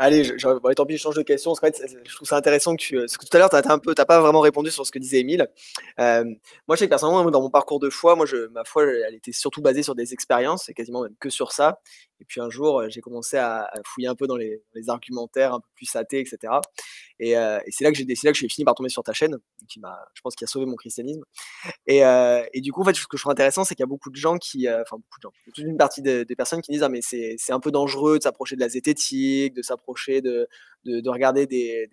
Allez, tant pis, je change de question. en fait, je trouve ça intéressant que tu. tout à l'heure, tu n'as pas vraiment répondu sur ce que disait Émile. moi, je sais que personnellement, dans mon parcours de foi, moi, je, ma foi, elle était surtout basée sur des expériences et quasiment même que sur ça. Et puis un jour, euh, j'ai commencé à fouiller un peu dans les, argumentaires un peu plus athées, etc. Euh, et, c'est là que j'ai décidé que suis fini par tomber sur ta chaîne, qui m'a, je pense, qui a sauvé mon christianisme. Euh, et, du coup, en fait, ce que je trouve intéressant, c'est qu'il y a beaucoup de gens qui, enfin beaucoup de gens, toute une partie des personnes qui disent ah mais c'est, un peu dangereux de s'approcher de la zététique, de s'approcher de, de, regarder des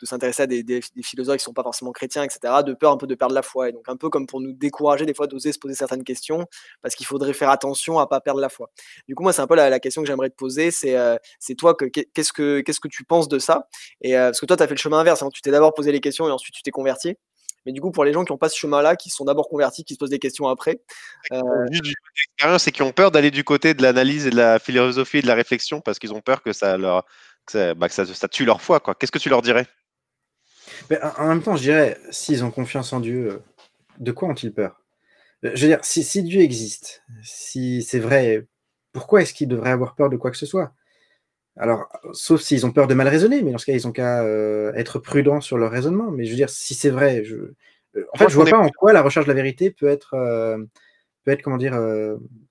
de s'intéresser à des, des, philosophes qui ne sont pas forcément chrétiens, etc., de peur un peu de perdre la foi. Et donc, un peu comme pour nous décourager des fois d'oser se poser certaines questions, parce qu'il faudrait faire attention à ne pas perdre la foi. Du coup, moi, c'est un peu la, question que j'aimerais te poser c'est euh, c'est toi, que, qu'est-ce, que, qu'est-ce que tu penses de ça et, euh, Parce que toi, tu as fait le chemin inverse. Hein. tu t'es d'abord posé les questions et ensuite tu t'es converti. Mais du coup, pour les gens qui n'ont pas ce chemin-là, qui sont d'abord convertis, qui se posent des questions après. Euh... L'expérience, c'est qu'ils ont peur d'aller du côté de l'analyse et de la philosophie et de la réflexion parce qu'ils ont peur que ça leur que ça, bah, tue leur foi. Quoi. Qu'est-ce que tu leur dirais mais en même temps, je dirais, s'ils ont confiance en Dieu, euh, de quoi ont-ils peur euh, Je veux dire, si, Dieu existe, si c'est vrai, pourquoi est-ce qu'ils devraient avoir peur de quoi que ce soit alors, sauf s'ils ont peur de mal raisonner, mais dans ce cas, ils ont qu'à euh, être prudents sur leur raisonnement. Mais je veux dire, si c'est vrai, je... en fait, je vois pas en quoi la recherche de la vérité peut être, peut être comment dire,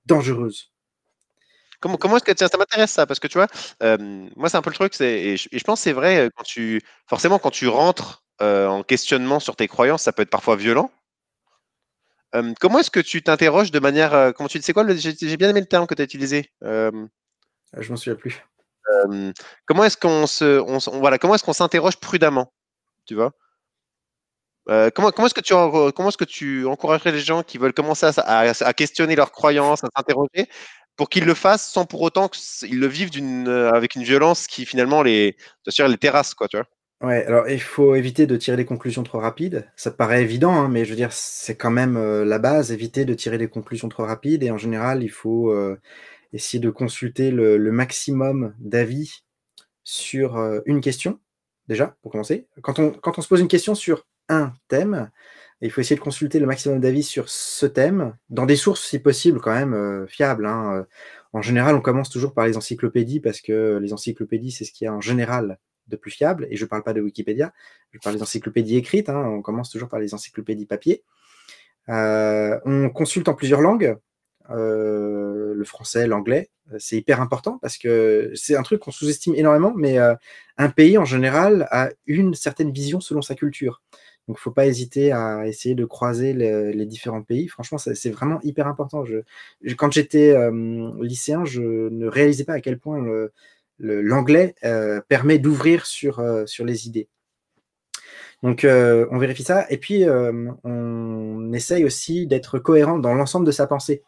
dangereuse. Comment, comment est-ce que tiens, ça m'intéresse ça Parce que tu vois, euh, moi, c'est un peu le truc, c'est, et, je, pense que c'est vrai, euh, quand tu, forcément, quand tu rentres euh, en questionnement sur tes croyances, ça peut être parfois violent. comment est-ce que tu t'interroges de manière. comment tu c'est quoi le, j'ai, bien aimé le terme que tu as utilisé ah, Je m'en souviens plus. comment est-ce qu'on se, on, voilà, comment est-ce qu'on s'interroge prudemment Tu vois comment, comment, est-ce que tu, comment est-ce que tu encouragerais les gens qui veulent commencer à, à questionner leurs croyances, à s'interroger pour qu'ils le fassent sans pour autant qu'ils le vivent euh, avec une violence qui finalement les, les terrasse, quoi, tu vois. Ouais, alors il faut éviter de tirer des conclusions trop rapides. Ça paraît évident, hein, mais je veux dire, c'est quand même euh, la base, éviter de tirer des conclusions trop rapides. Et en général, il faut euh, essayer de consulter le, maximum d'avis sur une question, déjà, pour commencer. Quand on, quand on se pose une question sur un thème, il faut essayer de consulter le maximum d'avis sur ce thème, dans des sources, si possible, quand même euh, fiables. Hein, euh. En général, on commence toujours par les encyclopédies, parce que les encyclopédies, c'est ce qu'il y a en général de plus fiable. Et je ne parle pas de Wikipédia, je parle des encyclopédies écrites. Hein. On commence toujours par les encyclopédies papier. Euh, on consulte en plusieurs langues, le français, l'anglais. C'est hyper important parce que c'est un truc qu'on sous-estime énormément, mais un pays en général a une certaine vision selon sa culture. Donc, il ne faut pas hésiter à essayer de croiser les, différents pays. Franchement, c'est vraiment hyper important. quand j'étais lycéen, je ne réalisais pas à quel point l'anglais euh, permet d'ouvrir sur, euh, sur les idées. Donc, euh, on vérifie ça. Et puis, on essaye aussi d'être cohérent dans l'ensemble de sa pensée.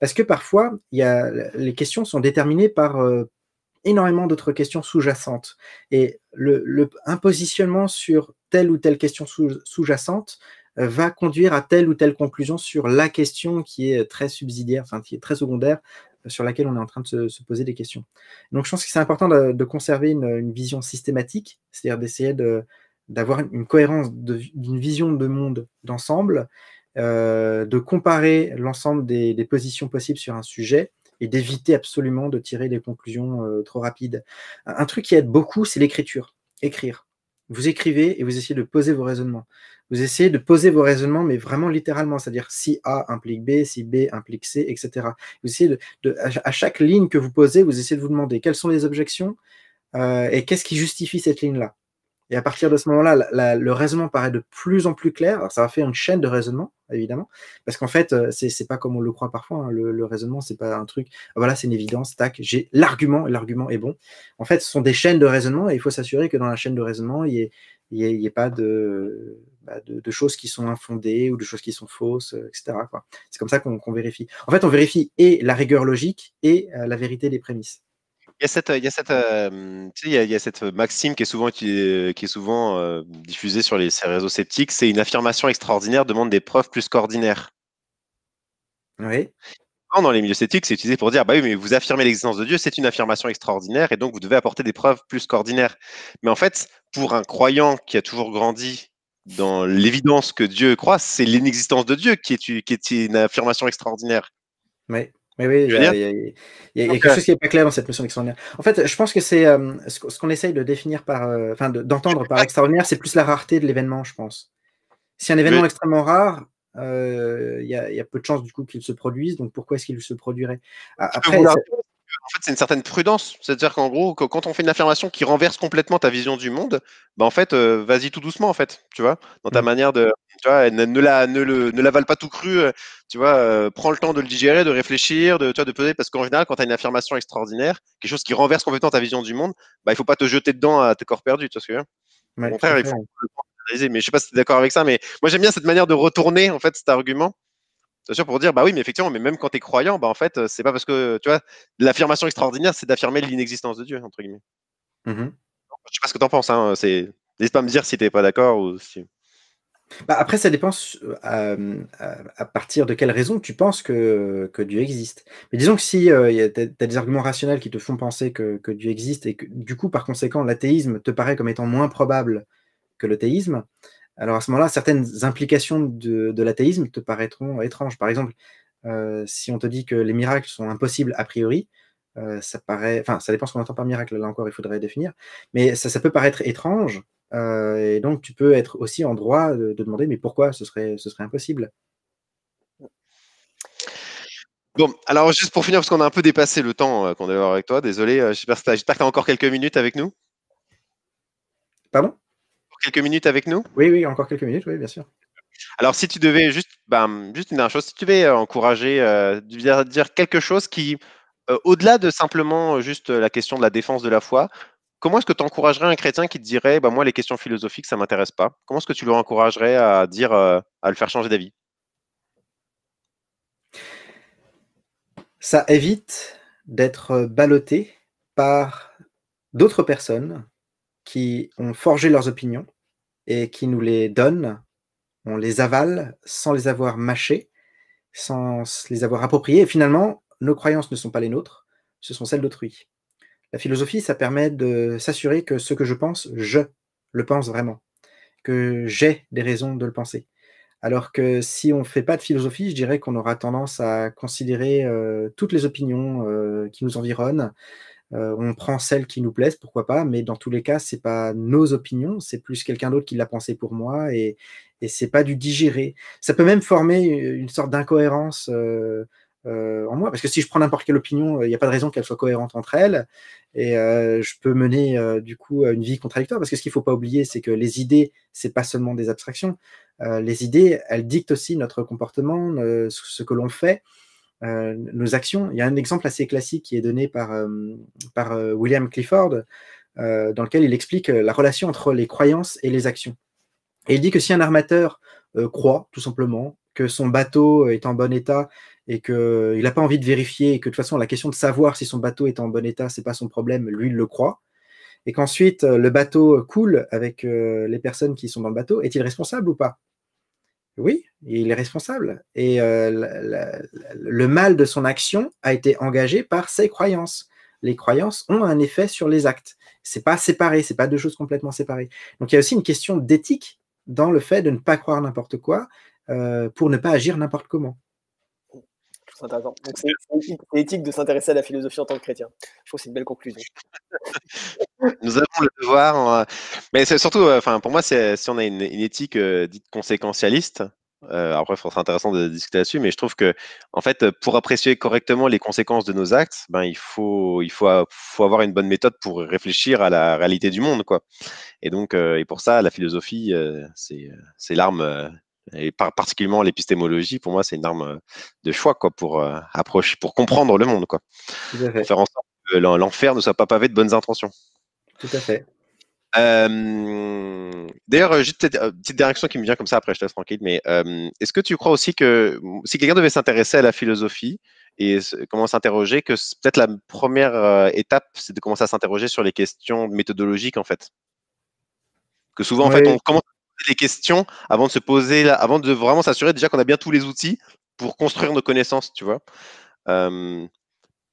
Parce que parfois, les questions sont déterminées par énormément d'autres questions sous-jacentes. Et le, un positionnement sur telle ou telle question sous-jacente euh, va conduire à telle ou telle conclusion sur la question qui est euh, très subsidiaire, enfin qui est très secondaire, euh, sur laquelle on est en train de se, poser des questions. Donc je pense que c'est important de, conserver une, vision systématique, c'est-à-dire d'essayer d'avoir une cohérence d'une vision de monde d'ensemble, de comparer l'ensemble des, positions possibles sur un sujet et d'éviter absolument de tirer des conclusions trop rapides. un truc qui aide beaucoup, c'est l'écriture, écrire. Vous écrivez et vous essayez de poser vos raisonnements. Vous essayez de poser vos raisonnements, mais vraiment littéralement, c'est-à-dire si A implique B, si B implique C, etc. Vous essayez de, à chaque ligne que vous posez, vous essayez de vous demander quelles sont les objections euh, et qu'est-ce qui justifie cette ligne-là. Et à partir de ce moment-là, le raisonnement paraît de plus en plus clair. Alors, ça va faire une chaîne de raisonnement, évidemment, parce qu'en fait, euh, c'est pas comme on le croit parfois. Hein. Le, raisonnement, raisonnement, c'est pas un truc. Ah, voilà, c'est une évidence. Tac, j'ai l'argument et l'argument est bon. En fait, ce sont des chaînes de raisonnement et il faut s'assurer que dans la chaîne de raisonnement, il n'y ait, pas bah, de, choses qui sont infondées ou de choses qui sont fausses, euh, etc. C'est comme ça qu'on vérifie. En fait, on vérifie et la rigueur logique et euh, la vérité des prémices. Il y a cette, euh, maxime qui est souvent, euh, euh, diffusée sur les, réseaux sceptiques, c'est une affirmation extraordinaire demande des preuves plus qu'ordinaires. Oui. Dans les milieux sceptiques, c'est utilisé pour dire bah oui, mais vous affirmez l'existence de Dieu, c'est une affirmation extraordinaire et donc vous devez apporter des preuves plus qu'ordinaires. Mais en fait, pour un croyant qui a toujours grandi dans l'évidence que Dieu croit, c'est l'inexistence de Dieu qui est, qui est une affirmation extraordinaire. Oui. Mais oui, il y a, quelque chose qui n'est pas clair dans cette notion d'extraordinaire. En fait, je pense que c'est euh, ce qu'on essaye de définir par, euh, enfin, d'entendre par extraordinaire, c'est plus la rareté de l'événement, je pense. Si un événement extrêmement rare, euh, il y, a peu de chances du coup qu'il se produise. Donc pourquoi est-ce qu'il se produirait en fait, c'est une certaine prudence. C'est-à-dire qu'en gros, quand on fait une affirmation qui renverse complètement ta vision du monde, bah, en fait, vas-y tout doucement, en fait, tu vois, dans ta mmh. manière de tu vois, ne, la, ne, l'avale pas tout cru, euh, tu vois, euh, prends le temps de le digérer, de réfléchir, de, toi de peser, parce qu'en général, quand tu as une affirmation extraordinaire, quelque chose qui renverse complètement ta vision du monde, bah, il faut pas te jeter dedans à tes corps perdus, tu vois ce que je veux dire Au il faut mais je sais pas si tu es d'accord avec ça, mais moi j'aime bien cette manière de retourner en fait cet argument. C'est sûr pour dire bah oui, mais effectivement, mais même quand tu es croyant, bah en fait, euh, c'est pas parce que tu vois, l'affirmation extraordinaire, c'est d'affirmer l'inexistence de Dieu entre guillemets. Mmh je sais pas ce que tu en penses hein, c'est n'hésite pas à me dire si tu pas d'accord ou si bah, après, ça dépend euh, euh, à, partir de quelle raison tu penses que, Dieu existe. Mais disons que si euh, tu as, des arguments rationnels qui te font penser que, Dieu existe et que du coup, par conséquent, l'athéisme te paraît comme étant moins probable que le théisme, alors à ce moment-là, certaines implications de, l'athéisme te paraîtront étranges. Par exemple, si on te dit que les miracles sont impossibles a priori, ça dépend ce qu'on entend par miracle, là encore, il faudrait définir, mais ça peut paraître étrange euh, et donc, tu peux être aussi en droit de, demander, mais pourquoi ce serait, impossible Bon, alors juste pour finir, parce qu'on a un peu dépassé le temps euh, qu'on devait avoir avec toi, désolé, euh, j'espère que tu as encore quelques minutes avec nous. Pardon Quelques minutes avec nous Oui, oui, encore quelques minutes, oui, bien sûr. Alors, si tu devais juste, ben, juste une dernière chose, si tu devais encourager, dire, quelque chose qui, au-delà de simplement juste la question de la défense de la foi, comment est-ce que tu encouragerais un chrétien qui te dirait bah, Moi, les questions philosophiques, ça ne m'intéresse pas Comment est-ce que tu le encouragerais à dire, euh, à le faire changer d'avis Ça évite d'être euh, ballotté par d'autres personnes qui ont forgé leurs opinions et qui nous les donnent. On les avale sans les avoir mâchées, sans les avoir appropriées. Et finalement, nos croyances ne sont pas les nôtres, ce sont celles d'autrui. La philosophie, ça permet de s'assurer que ce que je pense, je le pense vraiment, que j'ai des raisons de le penser. Alors que si on ne fait pas de philosophie, je dirais qu'on aura tendance à considérer euh, toutes les opinions euh, qui nous environnent. Euh, on prend celles qui nous plaisent, pourquoi pas, mais dans tous les cas, c'est pas nos opinions, c'est plus quelqu'un d'autre qui l'a pensé pour moi et, et c'est pas du digérer. Ça peut même former une sorte d'incohérence euh, en moi. Parce que si je prends n'importe quelle opinion, il euh, n'y a pas de raison qu'elle soit cohérente entre elles. Et euh, je peux mener du coup à une vie contradictoire. Parce que ce qu'il ne faut pas oublier, c'est que les idées, c'est pas seulement des abstractions. les idées, elles dictent aussi notre comportement, ce que l'on fait. nos actions. Il y a un exemple assez classique qui est donné par, par William Clifford, dans lequel il explique la relation entre les croyances et les actions. Et il dit que si un armateur croit, tout simplement, que son bateau est en bon état et qu'il n'a pas envie de vérifier et que de toute façon, la question de savoir si son bateau est en bon état, c'est pas son problème, lui, il le croit. Et qu'ensuite, euh, le bateau coule avec euh, les personnes qui sont dans le bateau, est-il responsable ou pas Oui, il est responsable. Et euh, le mal de son action a été engagé par ses croyances. Les croyances ont un effet sur les actes. C'est pas séparé, c'est pas deux choses complètement séparées. Donc il y a aussi une question d'éthique dans le fait de ne pas croire n'importe quoi pour ne pas agir n'importe comment c'est intéressant. Donc c'est éthique, de s'intéresser à la philosophie en tant que chrétien. Je trouve que c'est une belle conclusion. Nous avons le devoir, hein. mais c'est surtout, euh, enfin pour moi, c'est si on a une, éthique euh, dite conséquentialiste. Euh, après, c'est intéressant de discuter là-dessus, mais je trouve que, en fait, pour apprécier correctement les conséquences de nos actes, ben, il, faut, il faut, faut avoir une bonne méthode pour réfléchir à la réalité du monde, quoi. Et donc, euh, et pour ça, la philosophie, c'est l'arme et particulièrement l'épistémologie, pour moi, c'est une arme euh, de choix quoi, pour, euh, approcher, pour comprendre le monde. Quoi. Tout Faire en sorte que l'enfer ne soit pas pavé de bonnes intentions. Tout à fait. D'ailleurs, euh, juste une petite direction qui me vient comme ça, après je te laisse tranquille, mais est-ce que tu crois aussi que si quelqu'un devait s'intéresser à la philosophie et comment s'interroger, que peut-être la première étape, c'est de commencer à s'interroger sur les questions méthodologiques en fait que souvent, en fait, on commence les questions avant de se poser, avant de vraiment s'assurer déjà qu'on a bien tous les outils pour construire nos connaissances, tu vois. ce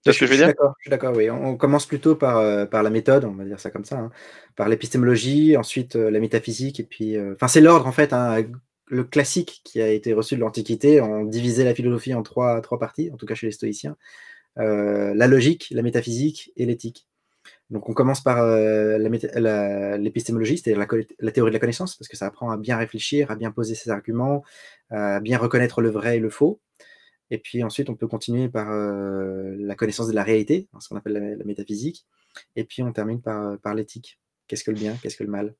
que je veux dire d'accord, oui. On commence plutôt euh, par, la méthode, on va dire ça comme ça, hein. par l'épistémologie, ensuite euh, la métaphysique, et puis. Euh, enfin, c'est l'ordre, en fait, hein. le classique qui a été reçu de l'Antiquité. On divisait la philosophie en trois, parties, en tout cas chez les stoïciens la logique, la métaphysique et l'éthique. Donc on commence par euh, l'épistémologiste l'épistémologie, la, c'est-à-dire la, théorie de la connaissance, parce que ça apprend à bien réfléchir, à bien poser ses arguments, à bien reconnaître le vrai et le faux. Et puis ensuite, on peut continuer par euh, la connaissance de la réalité, ce qu'on appelle la, métaphysique. Et puis on termine par, euh, par l'éthique. Qu'est-ce que le bien Qu'est-ce que le mal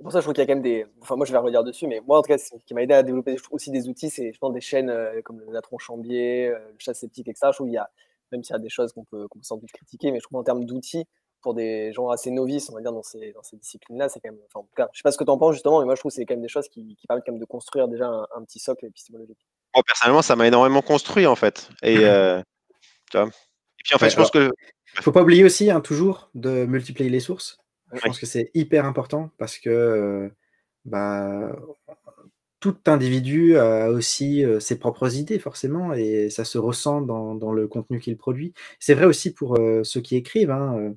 pour ça, je trouve qu'il y a quand même des. Enfin, moi, je vais revenir dessus, mais moi, en tout cas, ce qui m'a aidé à développer aussi des outils, c'est je pense des chaînes comme le Natron Chambier, le Chat Sceptique, etc. Je trouve qu'il y a, même s'il y a des choses qu'on peut, qu sans doute critiquer, mais je trouve en termes d'outils, pour des gens assez novices, on va dire, dans ces, dans ces disciplines-là, c'est quand même. en tout cas, je sais pas ce que tu en penses justement, mais moi je trouve que c'est quand même des choses qui, qui, permettent même de construire déjà un, petit socle épistémologique. personnellement, ça m'a énormément construit en fait. Et, euh, tu vois. Et puis en fait, je pense que. Il faut pas oublier aussi, hein, toujours, de multiplier les sources. Je pense que c'est hyper important parce que euh, bah, tout individu a aussi euh, ses propres idées, forcément, et ça se ressent dans, dans le contenu qu'il produit. C'est vrai aussi pour euh, ceux qui écrivent. Hein,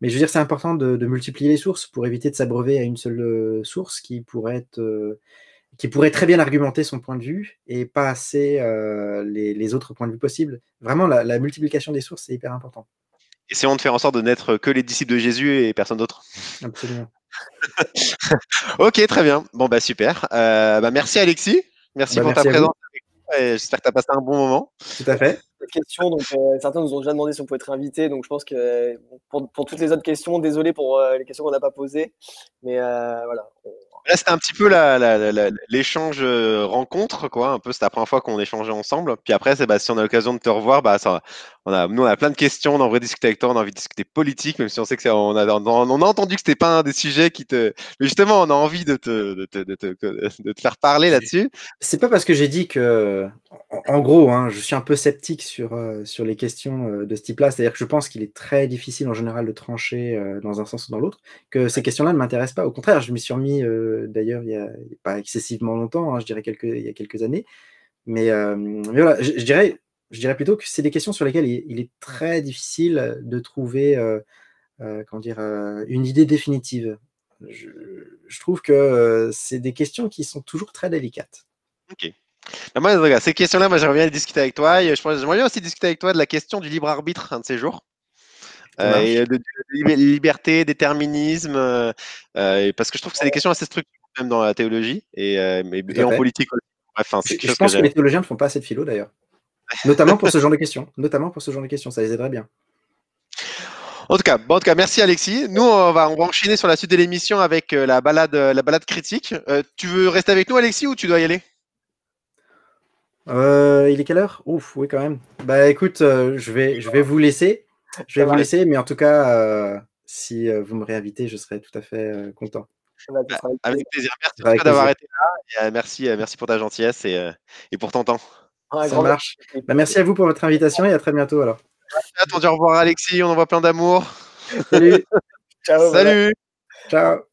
mais je veux dire, c'est important de, multiplier les sources pour éviter de s'abreuver à une seule euh, source qui pourrait être, euh, qui pourrait très bien argumenter son point de vue et pas assez euh, les, autres points de vue possibles. Vraiment, la, multiplication des sources, c'est hyper important. Essayons de faire en sorte de n'être que les disciples de Jésus et personne d'autre. Absolument. ok, très bien. Bon, bah super. Bah, merci Alexis. Merci bah, pour ta présence. J'espère que tu as passé un bon moment. Tout à fait. donc, euh, certains nous ont déjà demandé si on pouvait être invité. Donc, je pense que euh, pour, toutes les autres questions, désolé pour euh, les questions qu'on n'a pas posées. Mais voilà, c'est un petit peu l'échange euh, rencontre, quoi. Un peu, c'est la première fois qu'on échangeait ensemble. Puis après, c'est bah, si on a l'occasion de te revoir, bah, ça, on a, nous, on a plein de questions, on a envie de discuter avec toi, on a envie de discuter politique, même si on sait que on a, on a entendu que c'était pas un des sujets qui te. Mais justement, on a envie de te, de te, faire parler là-dessus. C'est pas parce que j'ai dit que, en gros, hein, je suis un peu sceptique sur, euh, sur les questions euh, de ce type-là. C'est-à-dire que je pense qu'il est très difficile en général de trancher dans un sens ou dans l'autre, que ces questions-là ne m'intéressent pas. Au contraire, je m'y suis remis d'ailleurs il y a pas excessivement longtemps, hein, je dirais quelques, il y a quelques années. Mais, voilà, je, dirais, je dirais plutôt que c'est des questions sur lesquelles il, est très difficile de trouver comment dire, une idée définitive. Je, trouve que c'est des questions qui sont toujours très délicates. Ok. ces questions-là, moi, j'aimerais bien discuter avec toi. je pense, j'aimerais aussi discuter avec toi de la question du libre arbitre un de ces jours. Euh, euh, liberté, déterminisme, euh, parce que je trouve que c'est des questions assez structurantes même dans la théologie et, en politique. je, pense que, les théologiens ne font pas assez de philo d'ailleurs. Notamment pour ce genre de questions. Notamment pour ce genre de questions, ça les aiderait bien. En tout cas, bon, cas, merci Alexis. Nous, on va, on va enchaîner sur la suite de l'émission avec la balade, la balade critique. tu veux rester avec nous, Alexis, ou tu dois y aller Il est quelle heure Ouf, oui quand même. Bah écoute, je vais, je vais vous laisser. Je vais vous laisser, mais en tout cas, euh, si euh, vous me réinvitez, je serai tout à fait euh, content. Bah, avec plaisir. Merci d'avoir été là. merci, pour ta gentillesse et, et pour ton temps. Ça marche. Bah, merci à vous pour votre invitation et à très bientôt alors. Attends, au revoir Alexis, on envoie plein d'amour. Salut. Ciao. Salut. Ciao.